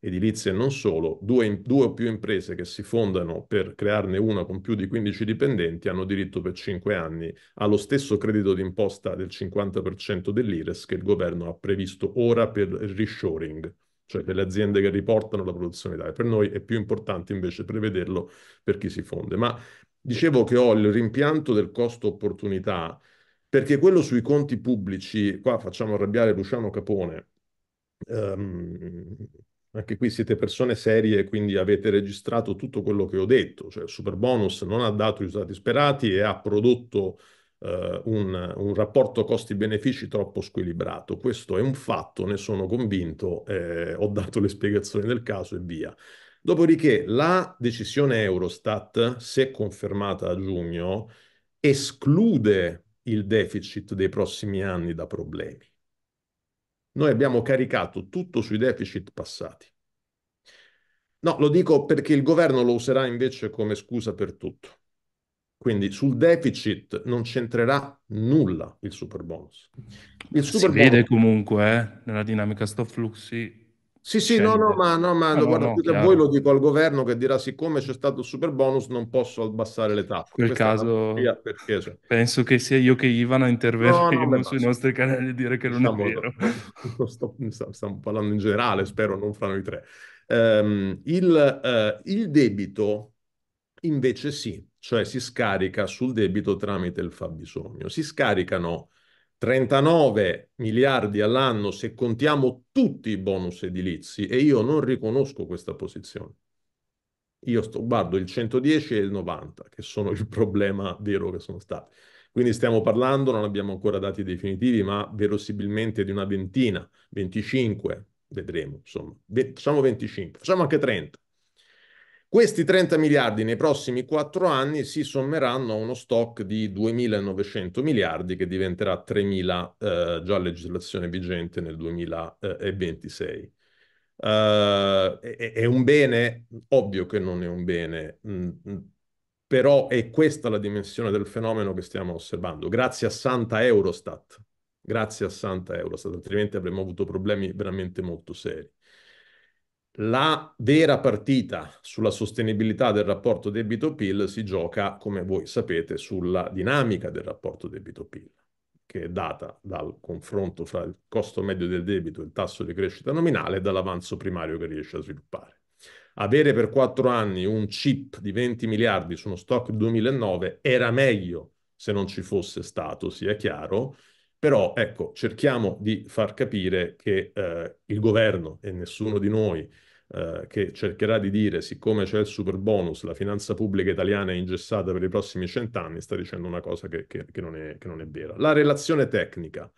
edilizie e non solo, due, due, o più imprese che si fondano per crearne una con più di 15 dipendenti hanno diritto per 5 anni allo stesso credito d'imposta del 50% dell'IRES che il governo ha previsto ora per il reshoring, cioè per le aziende che riportano la produzione d'Italia. Per noi è più importante invece prevederlo per chi si fonde. Ma dicevo che ho il rimpianto del costo opportunità perché quello sui conti pubblici, qua facciamo arrabbiare Luciano Capone, um, anche qui siete persone serie quindi avete registrato tutto quello che ho detto, cioè il super bonus non ha dato i risultati sperati e ha prodotto eh, un, un, rapporto costi-benefici troppo squilibrato. Questo è un fatto, ne sono convinto, eh, ho dato le spiegazioni del caso e via. Dopodiché la decisione Eurostat, se confermata a giugno, esclude il deficit dei prossimi anni da problemi. Noi abbiamo caricato tutto sui deficit passati. No, lo dico perché il governo lo userà invece come scusa per tutto. Quindi sul deficit non c'entrerà nulla il super bonus. Il super si bonus... vede comunque eh, nella dinamica stop flussi sì, sì, no, no, ma, no, ma ah, no, guarda, no, più voi lo dico al governo che dirà siccome c'è stato il super bonus non posso abbassare le tasse. In quel Questa caso perché, cioè... penso che sia io che Ivana interverremo sui beh, nostri canali e dire che non stiamo, è vero. Sto, stiamo parlando in generale, spero, non fra noi tre. Um, il, uh, il debito invece sì, cioè si scarica sul debito tramite il fabbisogno, si scaricano 39 miliardi all'anno se contiamo tutti i bonus edilizi e io non riconosco questa posizione. Io sto, guardo il 110 e il 90, che sono il problema vero che sono stati. Quindi stiamo parlando, non abbiamo ancora dati definitivi, ma verosimilmente di una ventina, 25, vedremo, insomma. Ve- facciamo 25, facciamo anche 30. Questi 30 miliardi nei prossimi quattro anni si sommeranno a uno stock di 2.900 miliardi che diventerà 3.000 eh, già a legislazione vigente nel 2026. Uh, eh, è, è, un bene? Ovvio che non è un bene, mm, mm, però è questa la dimensione del fenomeno che stiamo osservando, grazie a Santa Eurostat, grazie a Santa Eurostat, altrimenti avremmo avuto problemi veramente molto seri. La vera partita sulla sostenibilità del rapporto debito-PIL si gioca, come voi sapete, sulla dinamica del rapporto debito-PIL, che è data dal confronto fra il costo medio del debito e il tasso di crescita nominale e dall'avanzo primario che riesce a sviluppare. Avere per quattro anni un chip di 20 miliardi su uno stock 2009 era meglio se non ci fosse stato, sia chiaro, però ecco, cerchiamo di far capire che eh, il governo e nessuno di noi eh, che cercherà di dire siccome c'è il super bonus, la finanza pubblica italiana è ingessata per i prossimi cent'anni, sta dicendo una cosa che, che, che, non è, che, non è, vera. La relazione tecnica.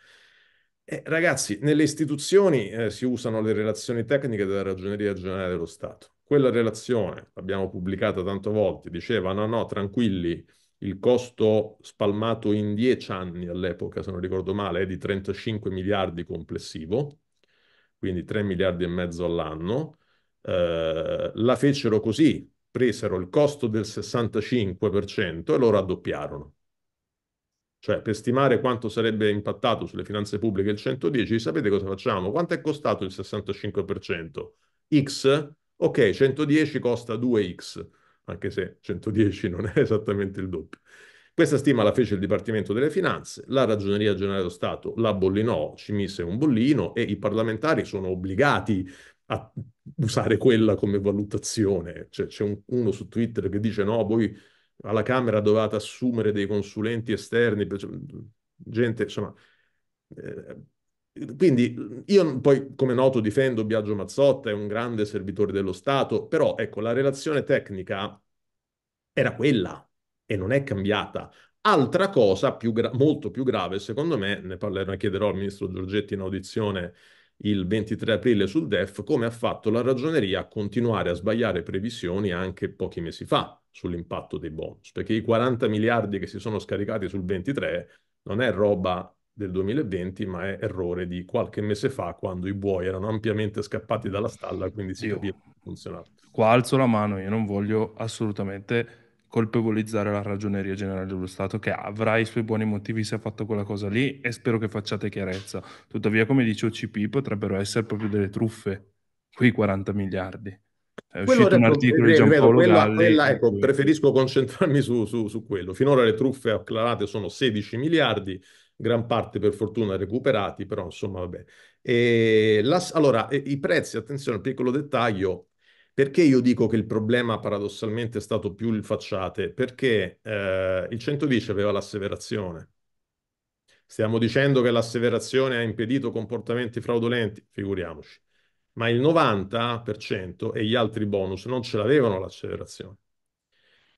Eh, ragazzi, nelle istituzioni eh, si usano le relazioni tecniche della Ragioneria Generale dello Stato. Quella relazione, l'abbiamo pubblicata tante volte, diceva no, no, tranquilli, il costo spalmato in 10 anni all'epoca, se non ricordo male, è di 35 miliardi complessivo, quindi 3 miliardi e mezzo all'anno. Eh, la fecero così, presero il costo del 65% e lo raddoppiarono. Cioè, per stimare quanto sarebbe impattato sulle finanze pubbliche il 110, sapete cosa facciamo? Quanto è costato il 65%? X? Ok, 110 costa 2x anche se 110 non è esattamente il doppio. Questa stima la fece il Dipartimento delle Finanze, la Ragioneria Generale dello Stato la bollinò, ci mise un bollino e i parlamentari sono obbligati a usare quella come valutazione. Cioè, c'è un, uno su Twitter che dice no, voi alla Camera dovete assumere dei consulenti esterni, cioè, gente, insomma, eh, quindi io poi, come noto, difendo Biagio Mazzotta, è un grande servitore dello Stato, però ecco, la relazione tecnica era quella e non è cambiata. Altra cosa più gra- molto più grave, secondo me, ne parlerò e chiederò al ministro Giorgetti in audizione il 23 aprile sul DEF, come ha fatto la ragioneria a continuare a sbagliare previsioni anche pochi mesi fa sull'impatto dei bonus, perché i 40 miliardi che si sono scaricati sul 23 non è roba del 2020, ma è errore di qualche mese fa quando i buoi erano ampiamente scappati dalla stalla, quindi si capiva come funzionava. Qua alzo la mano, io non voglio assolutamente colpevolizzare la ragioneria generale dello Stato che avrà i suoi buoni motivi se ha fatto quella cosa lì e spero che facciate chiarezza. Tuttavia, come dice OCP, potrebbero essere proprio delle truffe, quei 40 miliardi. È quello uscito un articolo di Giampaolo quella, Galli. Quella, ecco, preferisco concentrarmi su, su, su quello. Finora le truffe acclarate sono 16 miliardi, gran parte per fortuna recuperati, però insomma vabbè. Ehm, e la, allora, i prezzi, attenzione, piccolo dettaglio, perché io dico che il problema paradossalmente è stato più il facciate? Perché eh, il 110 aveva l'asseverazione. Stiamo dicendo che l'asseverazione ha impedito comportamenti fraudolenti, figuriamoci. Ma il 90% e gli altri bonus non ce l'avevano l'asseverazione.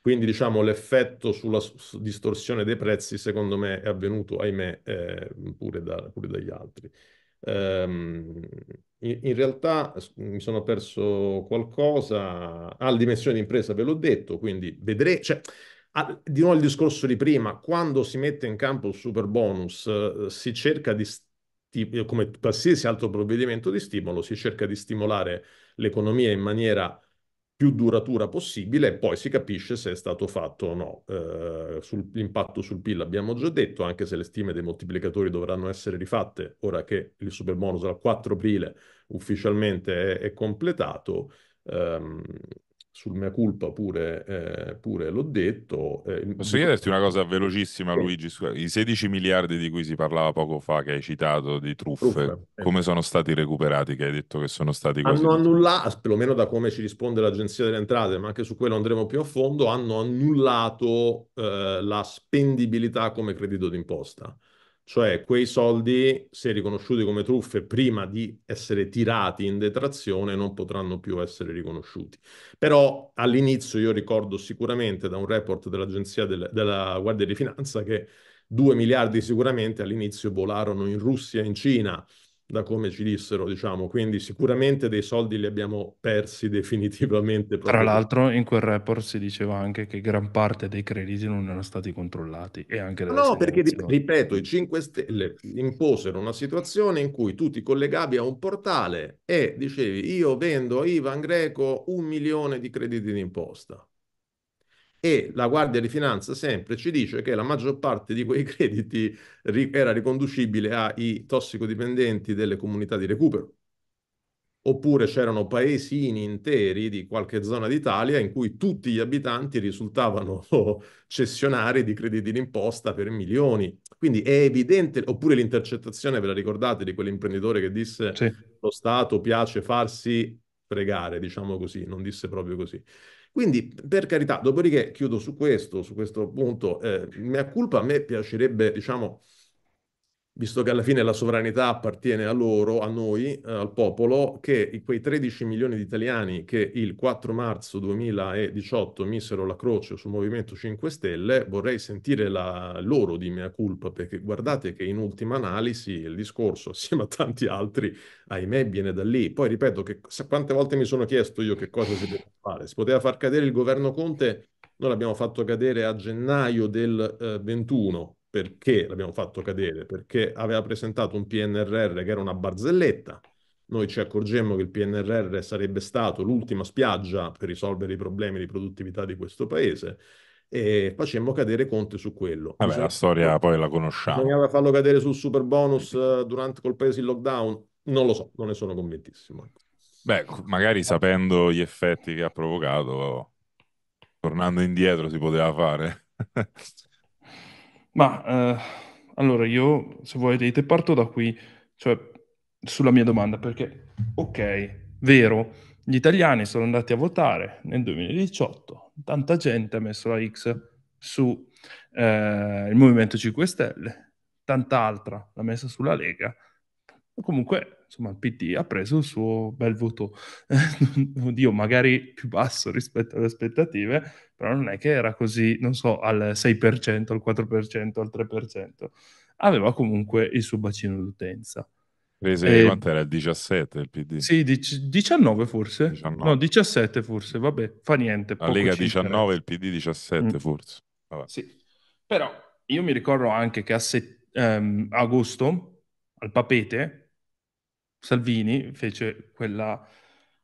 Quindi diciamo l'effetto sulla distorsione dei prezzi secondo me è avvenuto, ahimè, eh, pure, da, pure, dagli altri. Um, in, in, realtà mi sono perso qualcosa. Ah, dimensione di impresa ve l'ho detto, quindi vedrete. Cioè, ah, di nuovo il discorso di prima, quando si mette in campo il super bonus, eh, si cerca di come qualsiasi altro provvedimento di stimolo, si cerca di stimolare l'economia in maniera più duratura possibile e poi si capisce se è stato fatto o no. Eh, sull'impatto sul PIL abbiamo già detto, anche se le stime dei moltiplicatori dovranno essere rifatte ora che il superbonus al 4 aprile ufficialmente è, è completato, ehm, sul mia colpa pure, eh, pure l'ho detto. Eh, Posso chiederti una cosa velocissima, Luigi? I 16 miliardi di cui si parlava poco fa, che hai citato, di truffe, truffe come eh. sono stati recuperati? Che hai detto che sono stati così? Hanno annullato, perlomeno da come ci risponde l'Agenzia delle Entrate, ma anche su quello andremo più a fondo, hanno annullato eh, la spendibilità come credito d'imposta. Cioè quei soldi, se riconosciuti come truffe prima di essere tirati in detrazione, non potranno più essere riconosciuti. Però all'inizio io ricordo sicuramente da un report dell'Agenzia del, della Guardia di Finanza che 2 miliardi sicuramente all'inizio volarono in Russia e in Cina, da come ci dissero, diciamo, quindi sicuramente dei soldi li abbiamo persi definitivamente. Tra l'altro in quel report si diceva anche che gran parte dei crediti non erano stati controllati e anche No, ah, no perché ripeto, i 5 Stelle imposero una situazione in cui tu ti collegavi a un portale e dicevi io vendo a Ivan Greco un milione di crediti d'imposta e la Guardia di Finanza sempre ci dice che la maggior parte di quei crediti era riconducibile ai tossicodipendenti delle comunità di recupero. Oppure c'erano paesini interi di qualche zona d'Italia in cui tutti gli abitanti risultavano cessionari di crediti d'imposta per milioni. Quindi è evidente, oppure l'intercettazione, ve la ricordate, di quell'imprenditore che disse sì. lo Stato piace farsi fregare, diciamo così, non disse proprio così. Quindi, per carità, dopodiché chiudo su questo, su questo punto, eh, mia colpa, a me piacerebbe, diciamo, visto che alla fine la sovranità appartiene a loro, a noi, eh, al popolo, che quei 13 milioni di italiani che il 4 marzo 2018 misero la croce sul Movimento 5 Stelle, vorrei sentire la loro di mea culpa, perché guardate che in ultima analisi il discorso, assieme a tanti altri, ahimè, viene da lì. Poi ripeto che quante volte mi sono chiesto io che cosa si poteva fare. Si poteva far cadere il governo Conte, noi l'abbiamo fatto cadere a gennaio del eh, 21, perché l'abbiamo fatto cadere? Perché aveva presentato un PNRR che era una barzelletta. Noi ci accorgemmo che il PNRR sarebbe stato l'ultima spiaggia per risolvere i problemi di produttività di questo paese e facemmo cadere Conte su quello. Vabbè, cioè, la storia diciamo, poi la conosciamo. Bisognava farlo cadere sul super bonus eh, durante col paese in lockdown? Non lo so, non ne sono convintissimo. Ecco. Beh, magari sapendo gli effetti che ha provocato, tornando indietro si poteva fare. Ma eh, allora io, se volete, parto da qui, cioè sulla mia domanda, perché ok, vero, gli italiani sono andati a votare nel 2018, tanta gente ha messo la X su eh, il Movimento 5 Stelle, tanta altra l'ha messa sulla Lega, Comunque, insomma, il PD ha preso il suo bel voto, oddio, magari più basso rispetto alle aspettative, però non è che era così, non so, al 6%, al 4%, al 3%. Aveva comunque il suo bacino d'utenza. Rese eh, quanto era? Il 17 il PD? Sì, dic- 19 forse. 19. No, 17 forse, vabbè, fa niente. La Lega 19, il PD 17 mm. forse. Vabbè. Sì, però io mi ricordo anche che a se- ehm, agosto, al Papete, Salvini fece quella,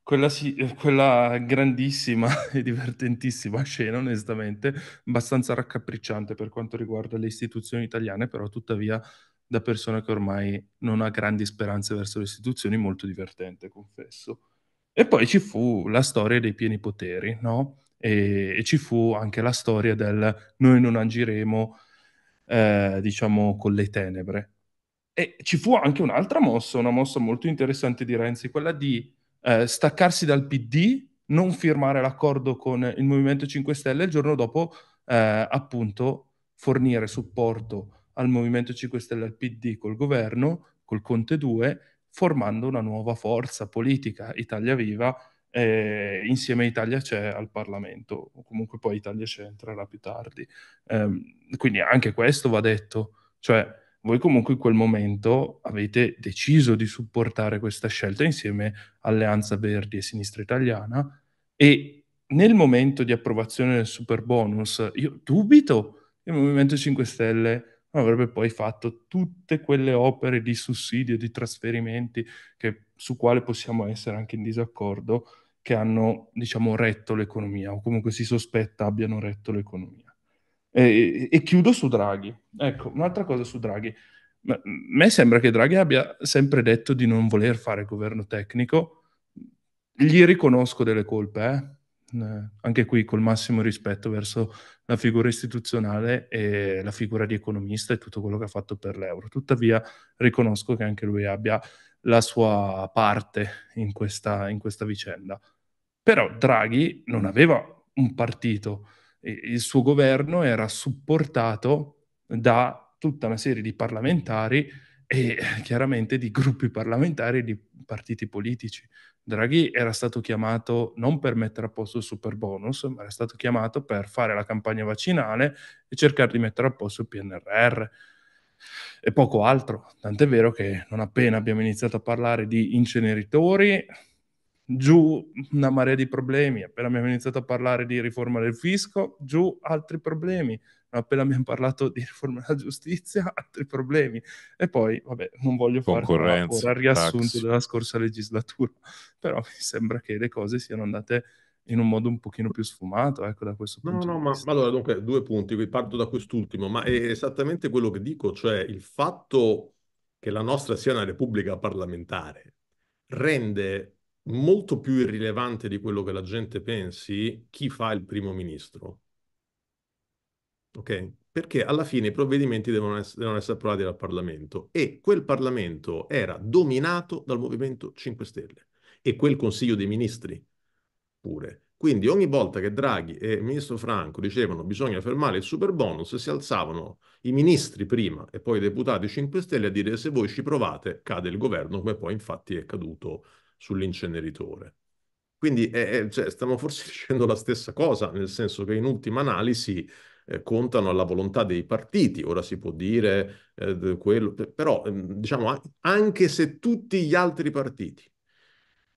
quella, eh, quella grandissima e divertentissima scena, onestamente, abbastanza raccapricciante per quanto riguarda le istituzioni italiane, però tuttavia da persona che ormai non ha grandi speranze verso le istituzioni, molto divertente, confesso. E poi ci fu la storia dei pieni poteri, no? E, e ci fu anche la storia del noi non agiremo, eh, diciamo, con le tenebre. E ci fu anche un'altra mossa, una mossa molto interessante di Renzi, quella di eh, staccarsi dal PD, non firmare l'accordo con il Movimento 5 Stelle e il giorno dopo eh, appunto fornire supporto al Movimento 5 Stelle e al PD col governo, col Conte 2, formando una nuova forza politica, Italia Viva, eh, insieme a Italia c'è al Parlamento, o comunque poi Italia c'è entrerà più tardi. Ehm, quindi anche questo va detto, cioè voi comunque in quel momento avete deciso di supportare questa scelta insieme Alleanza Verdi e Sinistra Italiana e nel momento di approvazione del super bonus io dubito che il Movimento 5 Stelle non avrebbe poi fatto tutte quelle opere di sussidio, di trasferimenti che, su quale possiamo essere anche in disaccordo che hanno diciamo retto l'economia o comunque si sospetta abbiano retto l'economia. E, chiudo su Draghi. Ecco, un'altra cosa su Draghi. A me sembra che Draghi abbia sempre detto di non voler fare governo tecnico. Gli riconosco delle colpe, eh? Eh, anche qui col massimo rispetto verso la figura istituzionale e la figura di economista e tutto quello che ha fatto per l'euro. Tuttavia riconosco che anche lui abbia la sua parte in questa, in questa vicenda. Però Draghi non aveva un partito, il suo governo era supportato da tutta una serie di parlamentari e chiaramente di gruppi parlamentari e di partiti politici. Draghi era stato chiamato non per mettere a posto il super bonus, ma era stato chiamato per fare la campagna vaccinale e cercare di mettere a posto il PNRR e poco altro. Tant'è vero che non appena abbiamo iniziato a parlare di inceneritori, giù una marea di problemi, appena abbiamo iniziato a parlare di riforma del fisco, giù altri problemi, appena abbiamo parlato di riforma della giustizia, altri problemi. E poi, vabbè, non voglio fare ancora il riassunto tax. della scorsa legislatura, però mi sembra che le cose siano andate in un modo un pochino più sfumato, ecco, da questo punto no, no, di vista. ma allora, dunque, due punti, parto da quest'ultimo, ma è esattamente quello che dico, cioè il fatto che la nostra sia una repubblica parlamentare rende molto più irrilevante di quello che la gente pensi chi fa il primo ministro. Ok? Perché alla fine i provvedimenti devono, ess- devono essere approvati dal Parlamento e quel Parlamento era dominato dal Movimento 5 Stelle e quel Consiglio dei Ministri pure. Quindi ogni volta che Draghi e il ministro Franco dicevano bisogna fermare il super bonus, si alzavano i ministri prima e poi i deputati 5 Stelle a dire se voi ci provate cade il governo, come poi infatti è caduto sull'inceneritore. Quindi eh, eh, cioè, stiamo forse dicendo la stessa cosa, nel senso che in ultima analisi eh, contano alla volontà dei partiti, ora si può dire eh, quello, però ehm, diciamo anche se tutti gli altri partiti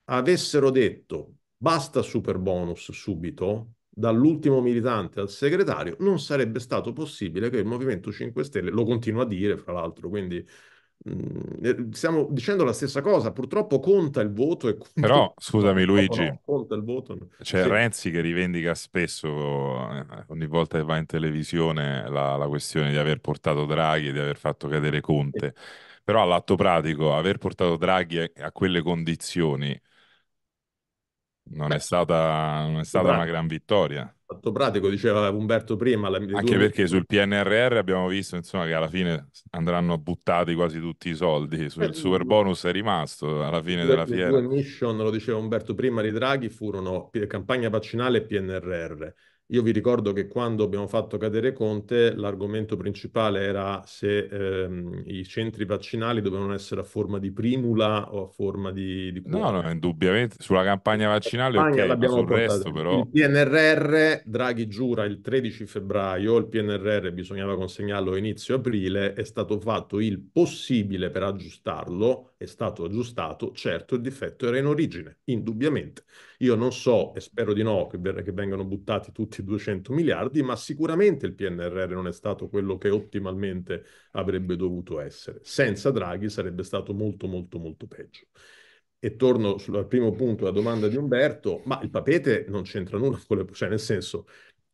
avessero detto basta super bonus subito, dall'ultimo militante al segretario, non sarebbe stato possibile che il Movimento 5 Stelle, lo continua a dire fra l'altro, quindi Mhmm, eh, stiamo dicendo la stessa cosa, purtroppo conta il voto. E conta... Però scusami Luigi, no, conta il voto. c'è sì. Renzi che rivendica spesso, eh, ogni volta che va in televisione, la, la questione di aver portato Draghi e di aver fatto cadere Conte. Sì. Però all'atto pratico, aver portato Draghi a, a quelle condizioni non, Beh, è stata, non è stata una gran vittoria molto pratico, diceva Umberto prima. La... Anche due... perché sul PNRR abbiamo visto insomma, che alla fine andranno buttati quasi tutti i soldi, sul eh, super bonus è rimasto alla fine due, della fiera. Le due mission, lo diceva Umberto prima, di Draghi furono campagna vaccinale e PNRR. Io vi ricordo che quando abbiamo fatto cadere Conte, l'argomento principale era se ehm, i centri vaccinali dovevano essere a forma di primula o a forma di... di no, no, indubbiamente sulla campagna vaccinale, la campagna okay, sul resto però... Il PNRR, Draghi giura il 13 febbraio, il PNRR bisognava consegnarlo a inizio aprile, è stato fatto il possibile per aggiustarlo, è stato aggiustato, certo il difetto era in origine, indubbiamente. Io non so, e spero di no, che, vengano buttati tutti i 200 miliardi, ma sicuramente il PNRR non è stato quello che ottimalmente avrebbe dovuto essere. Senza Draghi sarebbe stato molto, molto, molto peggio e torno sul, primo punto, la domanda di Umberto, ma il papete non c'entra nulla con le... cioè nel senso,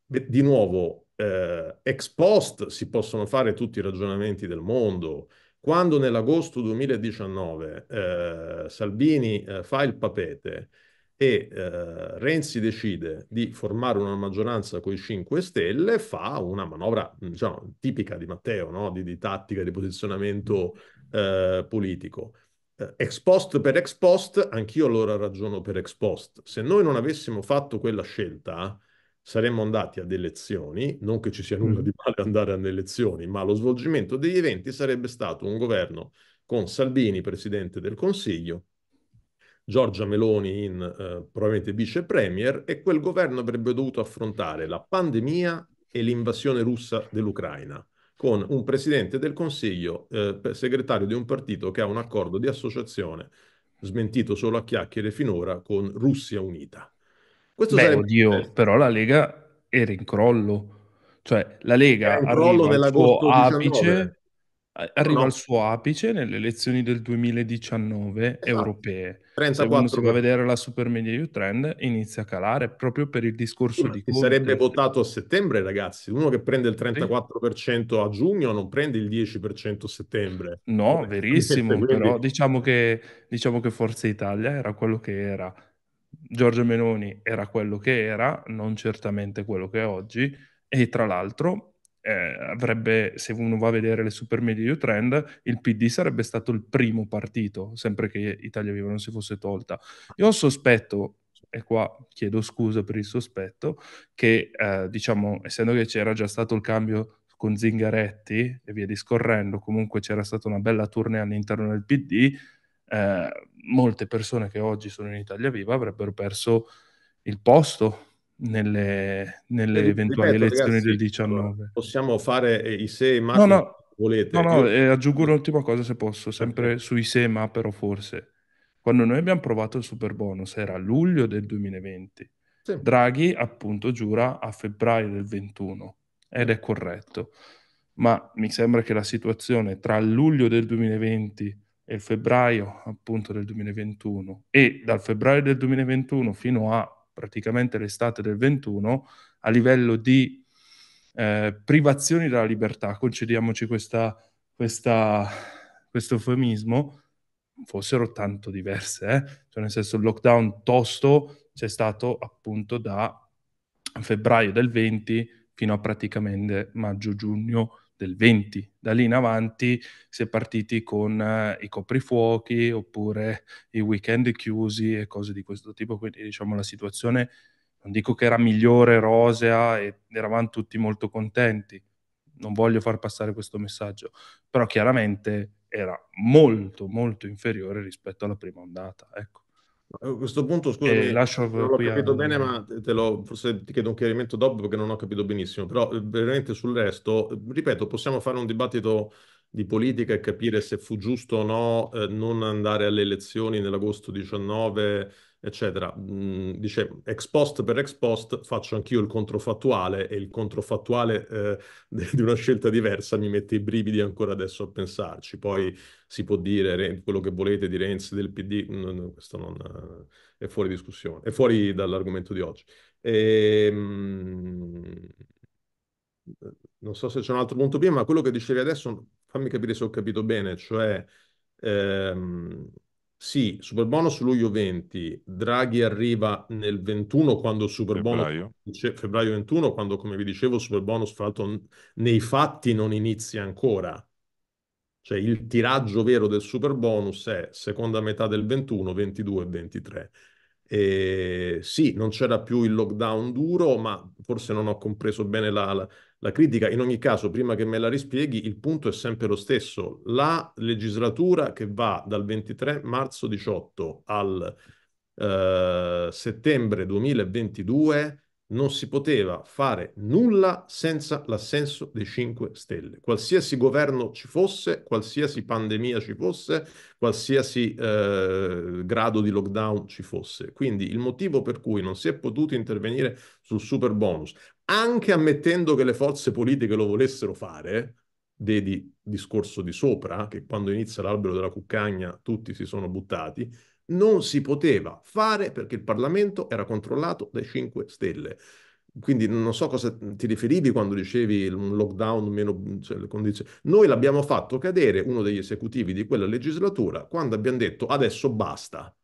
di nuovo, eh, ex post si possono fare tutti i ragionamenti del mondo, quando nell'agosto 2019 eh, Salvini eh, fa il papete e eh, Renzi decide di formare una maggioranza con i 5 Stelle, fa una manovra diciamo, tipica di Matteo, no? di, di, tattica, di posizionamento eh, politico eh, ex post per ex post, anch'io allora ragiono per ex post. Se noi non avessimo fatto quella scelta, saremmo andati ad elezioni, non che ci sia nulla mm. di male andare alle elezioni, ma lo svolgimento degli eventi sarebbe stato un governo con Salvini presidente del Consiglio, Giorgia Meloni in eh, probabilmente vice premier e quel governo avrebbe dovuto affrontare la pandemia e l'invasione russa dell'Ucraina con un presidente del Consiglio, eh, segretario di un partito che ha un accordo di associazione smentito solo a chiacchiere finora con Russia Unita. Questo Beh, sarebbe... oddio, però la Lega era in crollo. Cioè, la Lega arriva, al suo, apice, arriva no. al suo apice nelle elezioni del 2019 esatto. europee. 34. Se uno va a vedere la Super Media U Trend, inizia a calare proprio per il discorso sì, di Conte. sarebbe votato a settembre, ragazzi. Uno che prende il 34% a giugno non prende il 10% a settembre. No, verissimo, però diciamo che, diciamo che Forza Italia era quello che era Giorgio Meloni era quello che era, non certamente quello che è oggi, e tra l'altro eh, avrebbe, se uno va a vedere le super media trend, il PD sarebbe stato il primo partito, sempre che Italia Viva non si fosse tolta. Io sospetto e qua chiedo scusa per il sospetto, che eh, diciamo, essendo che c'era già stato il cambio con Zingaretti e via discorrendo, comunque c'era stata una bella tournée all'interno del PD, eh, molte persone che oggi sono in Italia Viva avrebbero perso il posto nelle, nelle ripeto, eventuali ripeto, elezioni ragazzi, del 19. Possiamo fare eh, i se ma no, no, volete. No, no, Io... Eh, aggiungo l'ultima cosa se posso, sempre okay. sui se ma però forse. Quando noi abbiamo provato il super bonus era luglio del 2020. Sì. Draghi appunto giura a febbraio del 21 ed è corretto. Ma mi sembra che la situazione tra luglio del 2020 e il febbraio appunto del 2021 e dal febbraio del 2021 fino a praticamente l'estate del 21 a livello di eh, privazioni della libertà, concediamoci questa, questa, questo eufemismo, fossero tanto diverse. Eh? Cioè, nel senso, il lockdown tosto c'è stato appunto da febbraio del 20 fino a praticamente maggio-giugno del 20. Da lì in avanti si è partiti con eh, i coprifuochi oppure i weekend chiusi e cose di questo tipo, quindi diciamo la situazione non dico che era migliore, rosea e eravamo tutti molto contenti. Non voglio far passare questo messaggio, però chiaramente era molto molto inferiore rispetto alla prima ondata, ecco. A questo punto, scusami, lascio non l'ho capito a... bene, ma te lo, forse ti chiedo un chiarimento dopo perché non ho capito benissimo, però eh, veramente sul resto, ripeto, possiamo fare un dibattito di politica e capire se fu giusto o no eh, non andare alle elezioni nell'agosto 19, eccetera. Mm, dice, ex post per ex post faccio anch'io il controfattuale e il controfattuale eh, di una scelta diversa mi mette i brividi ancora adesso a pensarci. Poi si può dire quello che volete di Renzi, del PD, no, no, questo non, è fuori discussione, è fuori dall'argomento di oggi. E, mm, non so se c'è un altro punto prima, ma quello che dicevi adesso fammi capire se ho capito bene, cioè ehm, sì, Superbonus luglio 20, Draghi arriva nel 21 quando Superbonus febbraio. febbraio 21 quando come vi dicevo Superbonus fra l'altro nei fatti non inizia ancora. Cioè il tiraggio vero del Superbonus è seconda metà del 21, 22 e 23. E ehm, sì, non c'era più il lockdown duro, ma forse non ho compreso bene la, la, la, critica. In ogni caso, prima che me la rispieghi, il punto è sempre lo stesso. La legislatura che va dal 23 marzo 18 al eh, settembre 2022 non si poteva fare nulla senza l'assenso dei 5 Stelle. Qualsiasi governo ci fosse, qualsiasi pandemia ci fosse, qualsiasi eh, grado di lockdown ci fosse. Quindi il motivo per cui non si è potuto intervenire sul super bonus, anche ammettendo che le forze politiche lo volessero fare, vedi discorso di sopra, che quando inizia l'albero della cuccagna tutti si sono buttati, non si poteva fare perché il Parlamento era controllato dai 5 Stelle. Quindi non so cosa ti riferivi quando dicevi un lockdown meno cioè, le condizioni. Noi l'abbiamo fatto cadere uno degli esecutivi di quella legislatura quando abbiamo detto adesso basta.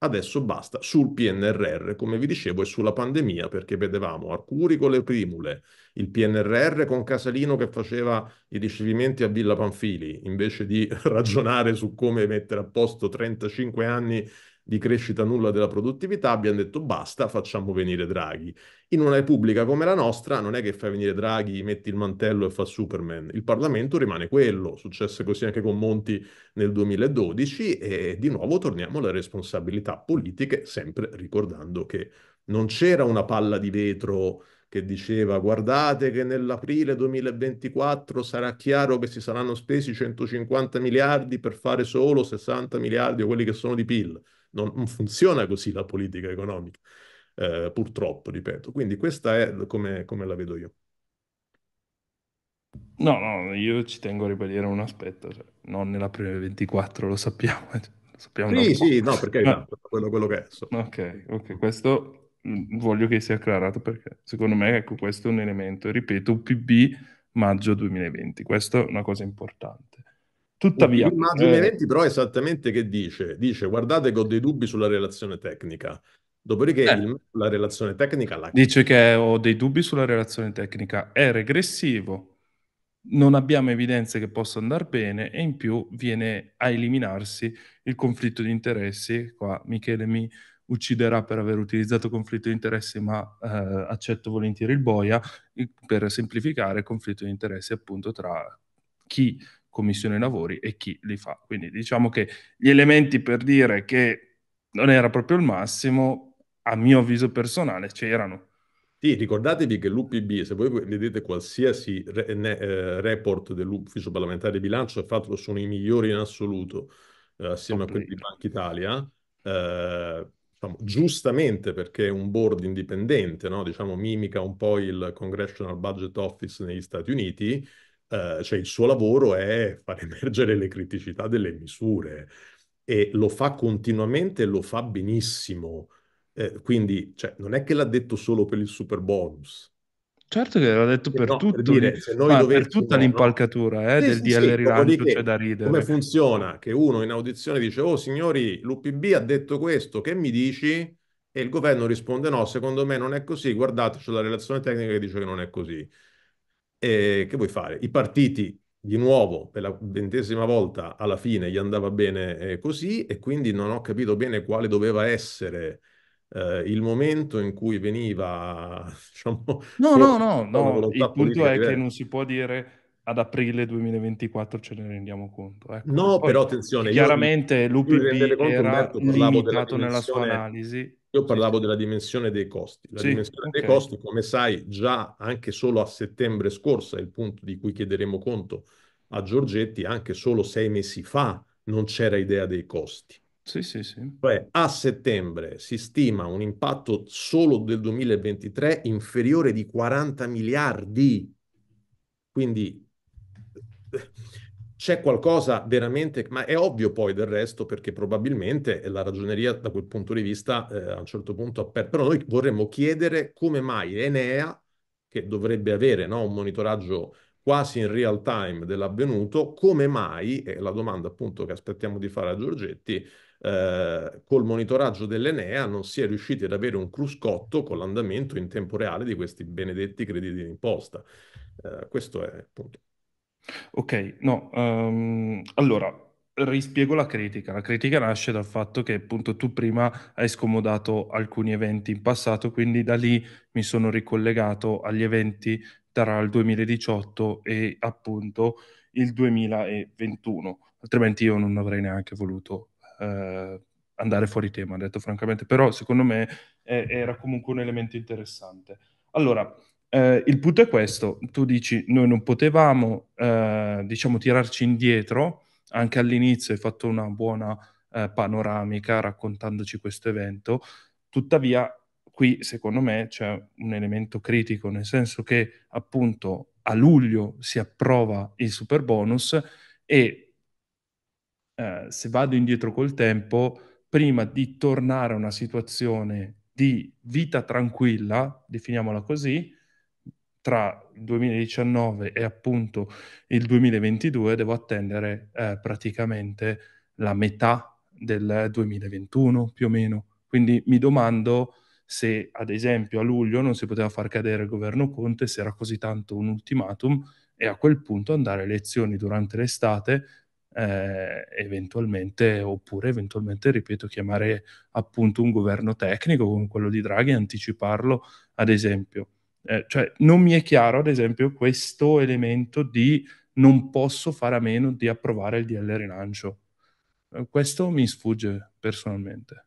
Adesso basta sul PNRR, come vi dicevo, e sulla pandemia, perché vedevamo Arcuri con le primule, il PNRR con Casalino che faceva i ricevimenti a Villa Panfili, invece di ragionare su come mettere a posto 35 anni di crescita nulla della produttività, abbiamo detto basta, facciamo venire Draghi. In una repubblica come la nostra non è che fai venire Draghi, metti il mantello e fa Superman, il Parlamento rimane quello, successe così anche con Monti nel 2012 e di nuovo torniamo alle responsabilità politiche, sempre ricordando che non c'era una palla di vetro che diceva guardate che nell'aprile 2024 sarà chiaro che si saranno spesi 150 miliardi per fare solo 60 miliardi o quelli che sono di PIL. Non, funziona così la politica economica, eh, purtroppo, ripeto. Quindi questa è come, come la vedo io. No, no, io ci tengo a ribadire un aspetto, cioè, non nella prima 24, lo sappiamo. Eh, lo sappiamo sì, sì, no, perché Ma... no, quello, quello, che è. So. Ok, ok, questo mm, voglio che sia acclarato perché secondo me, ecco, questo è un elemento, ripeto, PB maggio 2020, questa è una cosa importante. Tuttavia, l'immagine eh... 20 però esattamente che dice? Dice guardate che ho dei dubbi sulla relazione tecnica. Dopodiché eh. il, la relazione tecnica la... Dice che ho dei dubbi sulla relazione tecnica, è regressivo, non abbiamo evidenze che possa andare bene e in più viene a eliminarsi il conflitto di interessi. Qua Michele mi ucciderà per aver utilizzato conflitto di interessi, ma eh, accetto volentieri il boia per semplificare il conflitto di interessi appunto tra chi commissione lavori e chi li fa. Quindi diciamo che gli elementi per dire che non era proprio il massimo, a mio avviso personale, c'erano. Sì, ricordatevi che l'UPB, se voi vedete qualsiasi re- ne- eh, report dell'Ufficio parlamentare di bilancio, è fatto sono i migliori in assoluto, eh, assieme Compleo. a quelli di Banca Italia, eh, diciamo, giustamente perché è un board indipendente, no? diciamo, mimica un po' il Congressional Budget Office negli Stati Uniti, eh, cioè il suo lavoro è far emergere le criticità delle misure e lo fa continuamente e lo fa benissimo. Eh, quindi cioè, non è che l'ha detto solo per il super bonus. Certo che l'ha detto per, no, tutto, per, dire, dovessimo, per tutta no, l'impalcatura eh, sì, del sì, DL sì, rilancio, c'è da ridere. Come funziona? Che uno in audizione dice, oh signori, l'UPB ha detto questo, che mi dici? E il governo risponde no, secondo me non è così, guardate, c'è la relazione tecnica che dice che non è così. E che vuoi fare? I partiti, di nuovo, per la ventesima volta, alla fine gli andava bene eh, così e quindi non ho capito bene quale doveva essere eh, il momento in cui veniva, diciamo... No, no, no, no. il punto è che non si può dire ad aprile 2024 ce ne rendiamo conto. Ecco. No, Poi, però attenzione. Chiaramente io, l'UPP io era limitato nella sua analisi. Io parlavo della dimensione dei costi. La sì, dimensione okay. dei costi, come sai, già anche solo a settembre scorso, è il punto di cui chiederemo conto a Giorgetti, anche solo sei mesi fa non c'era idea dei costi. Sì, sì, sì. Cioè, a settembre si stima un impatto solo del 2023 inferiore di 40 miliardi. Quindi c'è qualcosa veramente, ma è ovvio poi del resto perché probabilmente la ragioneria da quel punto di vista eh, a un certo punto ha perso, però noi vorremmo chiedere come mai Enea, che dovrebbe avere no, un monitoraggio quasi in real time dell'avvenuto, come mai, è la domanda appunto che aspettiamo di fare a Giorgetti, eh, col monitoraggio dell'Enea non si è riusciti ad avere un cruscotto con l'andamento in tempo reale di questi benedetti crediti d'imposta. Eh, questo è appunto Ok, no, ehm, allora rispiego la critica. La critica nasce dal fatto che appunto tu prima hai scomodato alcuni eventi in passato, quindi da lì mi sono ricollegato agli eventi tra il 2018 e appunto il 2021, altrimenti io non avrei neanche voluto eh, andare fuori tema, detto francamente, però secondo me eh, era comunque un elemento interessante. Allora, eh, il punto è questo, tu dici noi non potevamo eh, diciamo tirarci indietro, anche all'inizio hai fatto una buona eh, panoramica raccontandoci questo evento, tuttavia qui secondo me c'è un elemento critico, nel senso che appunto a luglio si approva il super bonus e eh, se vado indietro col tempo, prima di tornare a una situazione di vita tranquilla, definiamola così, tra 2019 e appunto il 2022 devo attendere eh, praticamente la metà del 2021 più o meno. Quindi mi domando se ad esempio a luglio non si poteva far cadere il governo Conte, se era così tanto un ultimatum, e a quel punto andare a elezioni durante l'estate, eh, eventualmente, oppure eventualmente, ripeto, chiamare appunto un governo tecnico come quello di Draghi e anticiparlo, ad esempio. Eh, cioè, non mi è chiaro, ad esempio, questo elemento di non posso fare a meno di approvare il DL rilancio. Eh, questo mi sfugge personalmente.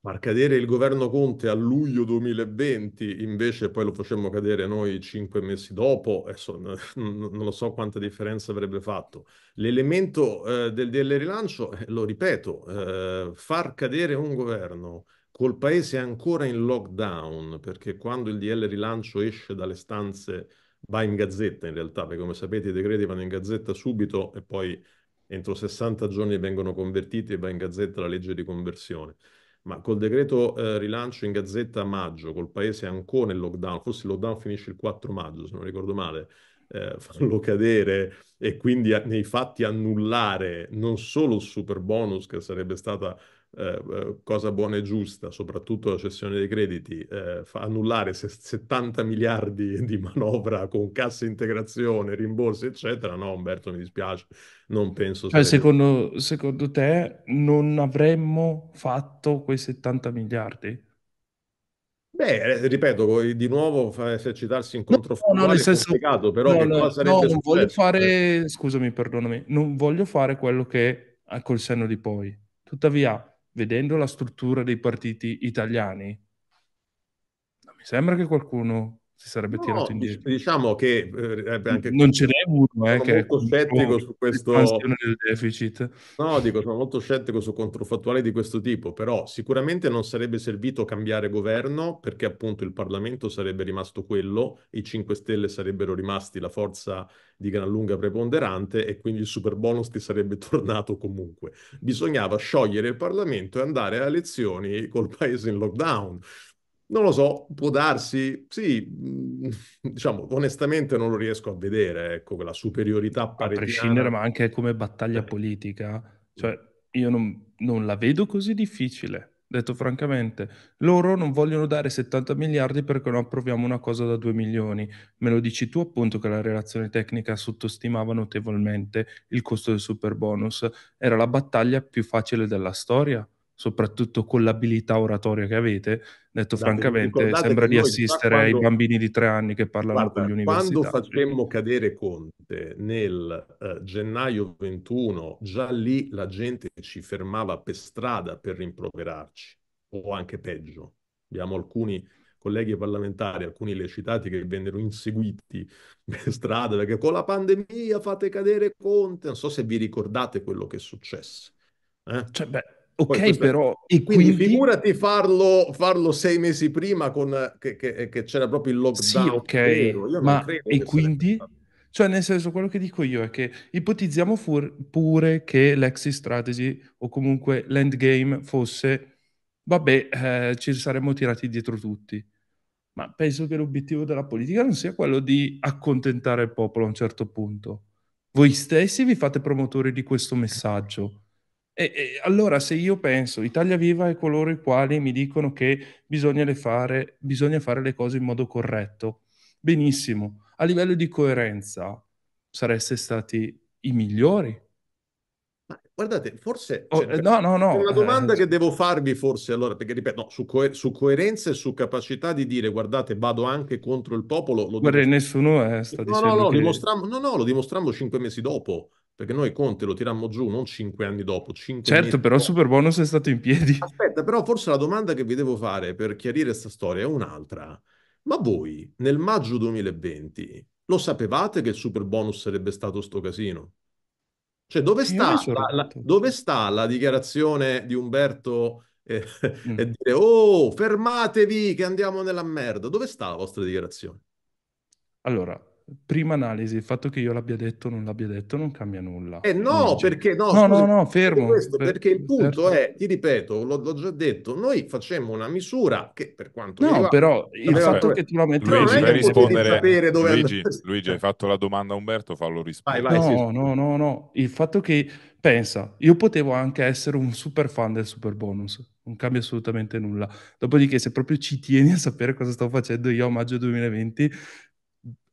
Far cadere il governo Conte a luglio 2020, invece poi lo facemmo cadere noi cinque mesi dopo, adesso non lo so quanta differenza avrebbe fatto. L'elemento eh, del DL rilancio, eh, lo ripeto, far cadere un governo col paese ancora in lockdown, perché quando il DL rilancio esce dalle stanze va in gazzetta in realtà, perché come sapete i decreti vanno in gazzetta subito e poi entro 60 giorni vengono convertiti e va in gazzetta la legge di conversione. Ma col decreto eh, rilancio in gazzetta a maggio, col paese ancora in lockdown, forse il lockdown finisce il 4 maggio, se non ricordo male, eh, farlo cadere e quindi nei fatti annullare non solo il super bonus che sarebbe stata eh, eh, cosa buona e giusta, soprattutto la cessione dei crediti, eh, fa annullare 70 miliardi di manovra con cassa integrazione, rimborsi, eccetera, no, Umberto, mi dispiace, non penso. Cioè, secondo, secondo te non avremmo fatto quei 70 miliardi? Beh, eh, ripeto, di nuovo fa esercitarsi in controfuoco no, no, senso, è però no, che cosa sarebbe no, non voglio fare, scusami, perdonami, non voglio fare quello che col senno di poi. Tuttavia, vedendo la struttura dei partiti italiani, non mi sembra che qualcuno si sarebbe no, tirato indietro. Diciamo che eh, anche non ce n'è uno eh, che molto scettico su questo del deficit. No, dico, sono molto scettico su controfattuali di questo tipo, però sicuramente non sarebbe servito cambiare governo perché appunto il Parlamento sarebbe rimasto quello, i 5 Stelle sarebbero rimasti la forza di gran lunga preponderante e quindi il super bonus ti sarebbe tornato comunque. Bisognava sciogliere il Parlamento e andare a elezioni col paese in lockdown. Non lo so, può darsi, sì, mm, diciamo, onestamente non lo riesco a vedere, ecco, quella superiorità paretiana. A prescindere, ma anche come battaglia eh. politica, cioè io non, non la vedo così difficile, detto francamente. Loro non vogliono dare 70 miliardi perché non approviamo una cosa da 2 milioni. Me lo dici tu appunto che la relazione tecnica sottostimava notevolmente il costo del super bonus. Era la battaglia più facile della storia, soprattutto con l'abilità oratoria che avete Detto Guardate, francamente, sembra di assistere quando, ai bambini di tre anni che parlano guarda, con gli universitari. Quando facemmo cadere Conte nel eh, gennaio 21, già lì la gente ci fermava per strada per rimproverarci, o anche peggio. Abbiamo alcuni colleghi parlamentari, alcuni lecitati che vennero inseguiti per strada perché con la pandemia fate cadere Conte. Non so se vi ricordate quello che successe. Eh? Cioè, beh, Ok, però... E quindi, quindi... figurati farlo, farlo, sei mesi prima con, che, che, eh, che, c'era proprio il lockdown. Sì, ok, ma e quindi... Cioè, nel senso, quello che dico io è che ipotizziamo fur- pure che l'exit strategy o comunque l'endgame fosse, vabbè, eh, ci saremmo tirati dietro tutti. Ma penso che l'obiettivo della politica non sia quello di accontentare il popolo a un certo punto. Voi stessi vi fate promotori di questo messaggio. E, e, allora se io penso Italia Viva e coloro i quali mi dicono che bisogna fare, bisogna fare le cose in modo corretto, benissimo, a livello di coerenza sareste stati i migliori. Ma guardate, forse... Oh, cioè, eh, no, no, no. Una domanda eh, che devo farvi forse allora, perché ripeto, no, su, co- su, coerenza e su capacità di dire guardate, vado anche contro il popolo... Lo Guarda, dimostr- nessuno è, eh, stato... no, dicendo... No, no, che... dimostriamo, no, no, lo dimostriamo cinque mesi dopo. Perché noi Conte lo tirammo giù non cinque anni dopo, cinque Certo, però dopo. Super Bonus è stato in piedi. Aspetta, però forse la domanda che vi devo fare per chiarire questa storia è un'altra. Ma voi, nel maggio 2020, lo sapevate che il Super Bonus sarebbe stato sto casino? Cioè, dove sta, la, la, dove sta la dichiarazione di Umberto e, eh, mm. e dire oh fermatevi che andiamo nella merda. Dove sta la vostra dichiarazione? Allora, prima analisi, il fatto che io l'abbia detto o non l'abbia detto non cambia nulla. Eh no, cioè, perché no, no, scusa, no, no, fermo. Questo, per, perché il eh, punto per... Certo. è, ti ripeto, l'ho, l'ho, già detto, noi facciamo una misura che per quanto... No, va, però il fatto vabbè. che tu la metti... Luigi, non rispondere... sapere dove Luigi, Luigi, hai fatto la domanda a Umberto, fallo rispondere. Vai, vai, no, sì, no, no, no, il fatto che, pensa, io potevo anche essere un super fan del super bonus, non cambia assolutamente nulla. Dopodiché, se proprio ci tieni a sapere cosa sto facendo io a maggio 2020,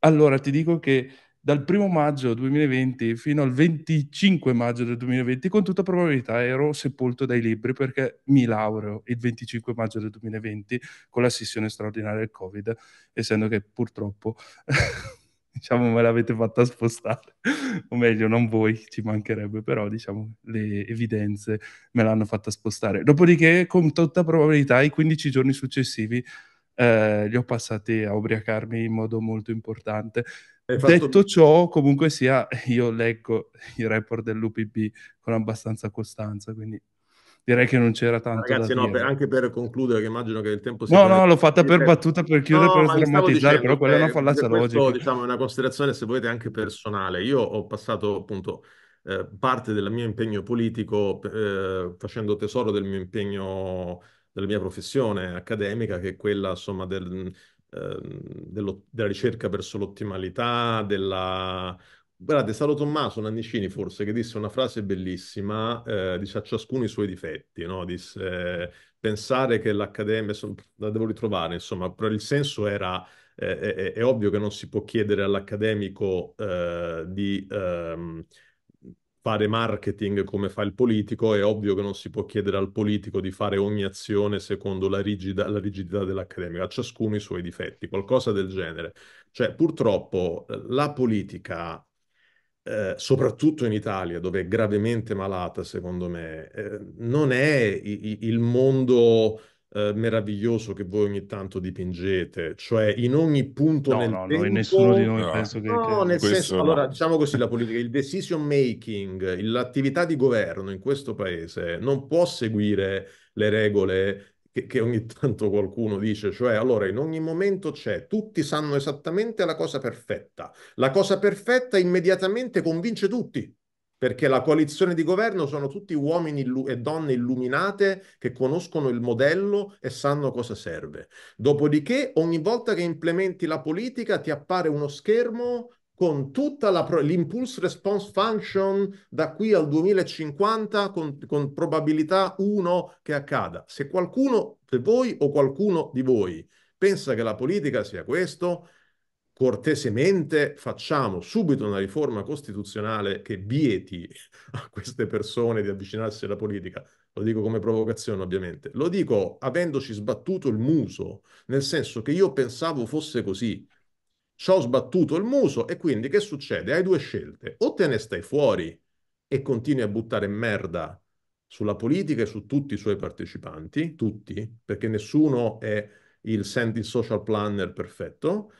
allora ti dico che dal 1 maggio 2020 fino al 25 maggio del 2020, con tutta probabilità ero sepolto dai libri perché mi laureo il 25 maggio del 2020 con la sessione straordinaria del Covid, essendo che purtroppo diciamo me l'avete fatta spostare, o meglio non voi, ci mancherebbe, però diciamo le evidenze me l'hanno fatta spostare. Dopodiché con tutta probabilità i 15 giorni successivi eh, li ho passati a ubriacarmi in modo molto importante. Fatto... Detto ciò, comunque sia, io leggo i report dell'UPP con abbastanza costanza, quindi direi che non c'era tanto Ragazzi, no, per, anche per concludere, che immagino che il tempo sia... No, no, l'ho fatta per battuta, per chiudere, no, per sdrammatizzare, però quella è una fallacia questo, diciamo, è una considerazione, se volete, anche personale. Io ho passato, appunto, eh, parte del mio impegno politico eh, facendo tesoro del mio impegno della mia professione accademica, che è quella insomma del, eh, dello, della ricerca verso l'ottimalità, della... Guardate, Salo Tommaso Nannicini forse che disse una frase bellissima, eh, dice a ciascuno i suoi difetti, no? Disse eh, pensare che l'accademia, la devo ritrovare, insomma, però il senso era... Eh, è, è, è, ovvio che non si può chiedere all'accademico eh, di ehm, fare marketing come fa il politico, è ovvio che non si può chiedere al politico di fare ogni azione secondo la, rigida, la rigidità dell'accademica, ciascuno i suoi difetti, qualcosa del genere. Cioè, purtroppo eh, la politica, eh, soprattutto in Italia, dove è gravemente malata, secondo me, eh, non è il mondo eh, meraviglioso che voi ogni tanto dipingete, cioè in ogni punto no, nel no, tempo... nessuno di noi no. penso che... No, che... nel senso, no. allora, diciamo così, la politica, il decision making, l'attività di governo in questo paese non può seguire le regole che, che, ogni tanto qualcuno dice, cioè allora in ogni momento c'è, tutti sanno esattamente la cosa perfetta, la cosa perfetta immediatamente convince tutti perché la coalizione di governo sono tutti uomini e donne illuminate che conoscono il modello e sanno cosa serve. Dopodiché, ogni volta che implementi la politica, ti appare uno schermo con tutta l'impulse response function da qui al 2050 con, con probabilità 1 che accada. Se qualcuno, di voi o qualcuno di voi pensa che la politica sia questo, cortesemente facciamo subito una riforma costituzionale che vieti a queste persone di avvicinarsi alla politica. Lo dico come provocazione, ovviamente. Lo dico avendoci sbattuto il muso, nel senso che io pensavo fosse così. Ci ho sbattuto il muso e quindi che succede? Hai due scelte. O te ne stai fuori e continui a buttare merda sulla politica e su tutti i suoi partecipanti, tutti, perché nessuno è il, il social planner perfetto,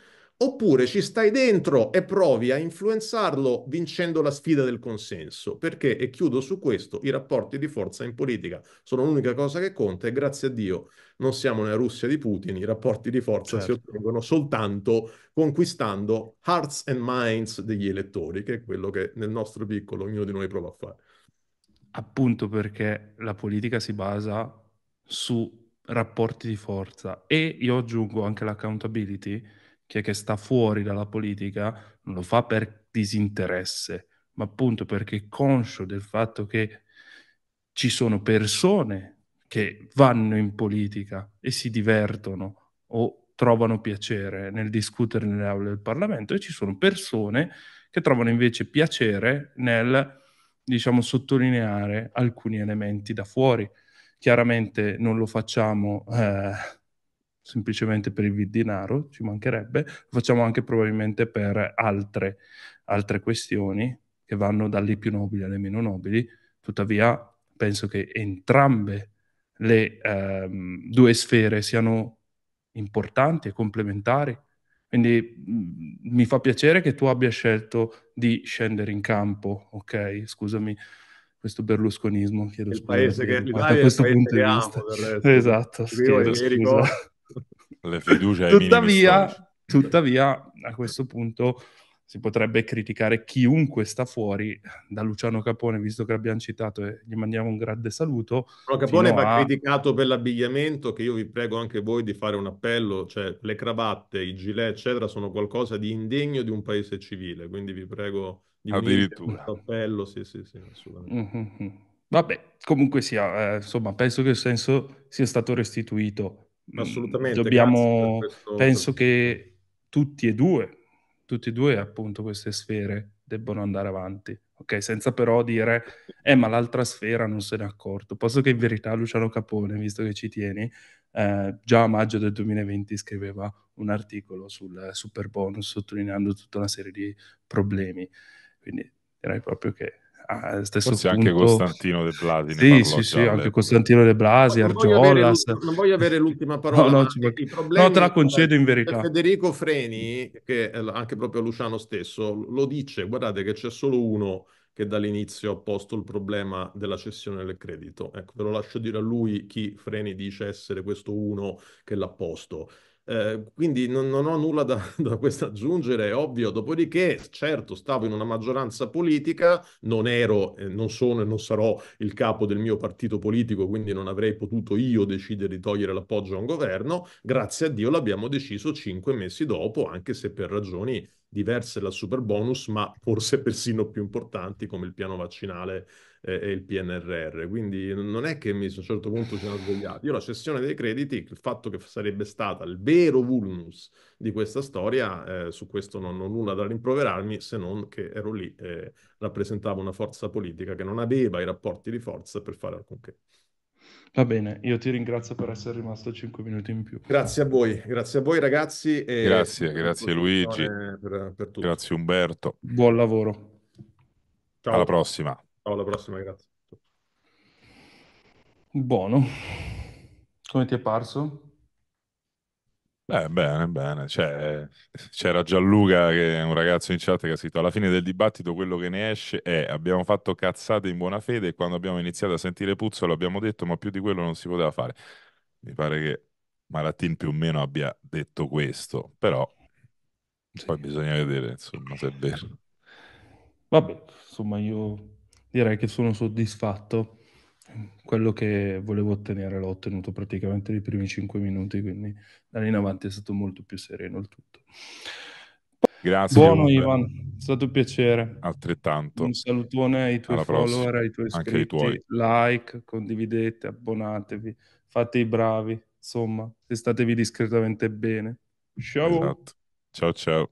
Oppure ci stai dentro e provi a influenzarlo vincendo la sfida del consenso, perché, e chiudo su questo, i rapporti di forza in politica sono l'unica cosa che conta e grazie a Dio non siamo nella Russia di Putin, i rapporti di forza certo. si ottengono soltanto conquistando hearts and minds degli elettori, che è quello che nel nostro piccolo ognuno di noi prova a fare. Appunto perché la politica si basa su rapporti di forza e io aggiungo anche l'accountability chi è che sta fuori dalla politica non lo fa per disinteresse, ma appunto perché è conscio del fatto che ci sono persone che vanno in politica e si divertono o trovano piacere nel discutere nelle aule del Parlamento e ci sono persone che trovano invece piacere nel, diciamo, sottolineare alcuni elementi da fuori. Chiaramente non lo facciamo eh, semplicemente per il denaro, ci mancherebbe, lo facciamo anche probabilmente per altre, altre questioni che vanno dalle più nobili alle meno nobili, tuttavia penso che entrambe le ehm, due sfere siano importanti e complementari. Quindi mh, mm, mi fa piacere che tu abbia scelto di scendere in campo, ok? Scusami questo berlusconismo, chiedo il scusa. Paese che, l'Italia a questo punto di vista. esatto, chiedo, scusa. Ricordo, le fiducia ai tuttavia, tuttavia, a questo punto si potrebbe criticare chiunque sta fuori da Luciano Capone, visto che l'abbiamo citato e gli mandiamo un grande saluto. Però Capone va a... criticato per l'abbigliamento, che io vi prego anche voi di fare un appello, cioè le cravatte, i gilet, eccetera, sono qualcosa di indegno di un paese civile, quindi vi prego di fare un appello, sì, sì, sì, assolutamente. Mm-hmm. Vabbè, comunque sia, eh, insomma, penso che il senso sia stato restituito Mm, Assolutamente. Dobbiamo, questo... Penso che tutti e due, tutti e due appunto queste sfere debbono andare avanti. Ok, senza però dire, eh, ma l'altra sfera non se n'è accorto. Posso che in verità Luciano Capone, visto che ci tieni, eh, già a maggio del 2020 scriveva un articolo sul super bonus sottolineando tutta una serie di problemi. Quindi direi proprio che stesso Forse punto... anche Costantino De Blasi. Sì, sì, sì, anche Costantino De Blasi, Argiolas. non voglio avere l'ultima parola. no, no, no, te la concedo in verità. Federico Freni, che anche proprio Luciano stesso, lo dice, guardate che c'è solo uno che dall'inizio ha posto il problema della cessione del credito. Ecco, ve lo lascio dire a lui chi Freni dice essere questo uno che l'ha posto. Ehm, quindi non, non, ho nulla da, da questo aggiungere, è ovvio. Dopodiché, certo, stavo in una maggioranza politica, non ero, non sono e non sarò il capo del mio partito politico, quindi non avrei potuto io decidere di togliere l'appoggio a un governo. Grazie a Dio l'abbiamo deciso cinque mesi dopo, anche se per ragioni diverse dal super bonus, ma forse persino più importanti come il piano vaccinale eh, e il PNRR. Quindi non è che mi, a un certo punto ci sono svegliato. Io la cessione dei crediti, il fatto che sarebbe stata il vero vulnus di questa storia, eh, su questo non ho nulla da rimproverarmi se non che ero lì e rappresentavo una forza politica che non aveva i rapporti di forza per fare alcunché. Va bene, io ti ringrazio per essere rimasto 5 minuti in più. Grazie a voi, grazie a voi ragazzi. grazie, grazie Luigi. Per, per grazie Umberto. Buon lavoro. Ciao. Alla prossima. Ciao, alla prossima, grazie. Buono. Come ti è parso? Beh, bene, bene. Cioè, c'era Gianluca, che è un ragazzo in chat, che ha scritto alla fine del dibattito quello che ne esce è abbiamo fatto cazzate in buona fede e quando abbiamo iniziato a sentire puzzo l'abbiamo detto, ma più di quello non si poteva fare. Mi pare che Maratin più o meno abbia detto questo, però sì. poi bisogna vedere, insomma, se è vero. Vabbè, insomma, io direi che sono soddisfatto. Quello che volevo ottenere l'ho ottenuto praticamente nei primi 5 minuti, quindi da lì in avanti è stato molto più sereno il tutto. Grazie. Buono comunque. Ivan, è stato un piacere. Altrettanto. Un salutone ai tuoi Alla follower, prossima. ai tuoi iscritti, Anche tuoi. like, condividete, abbonatevi, fate i bravi, insomma, se statevi discretamente bene. Ciao. Esatto. Ciao ciao.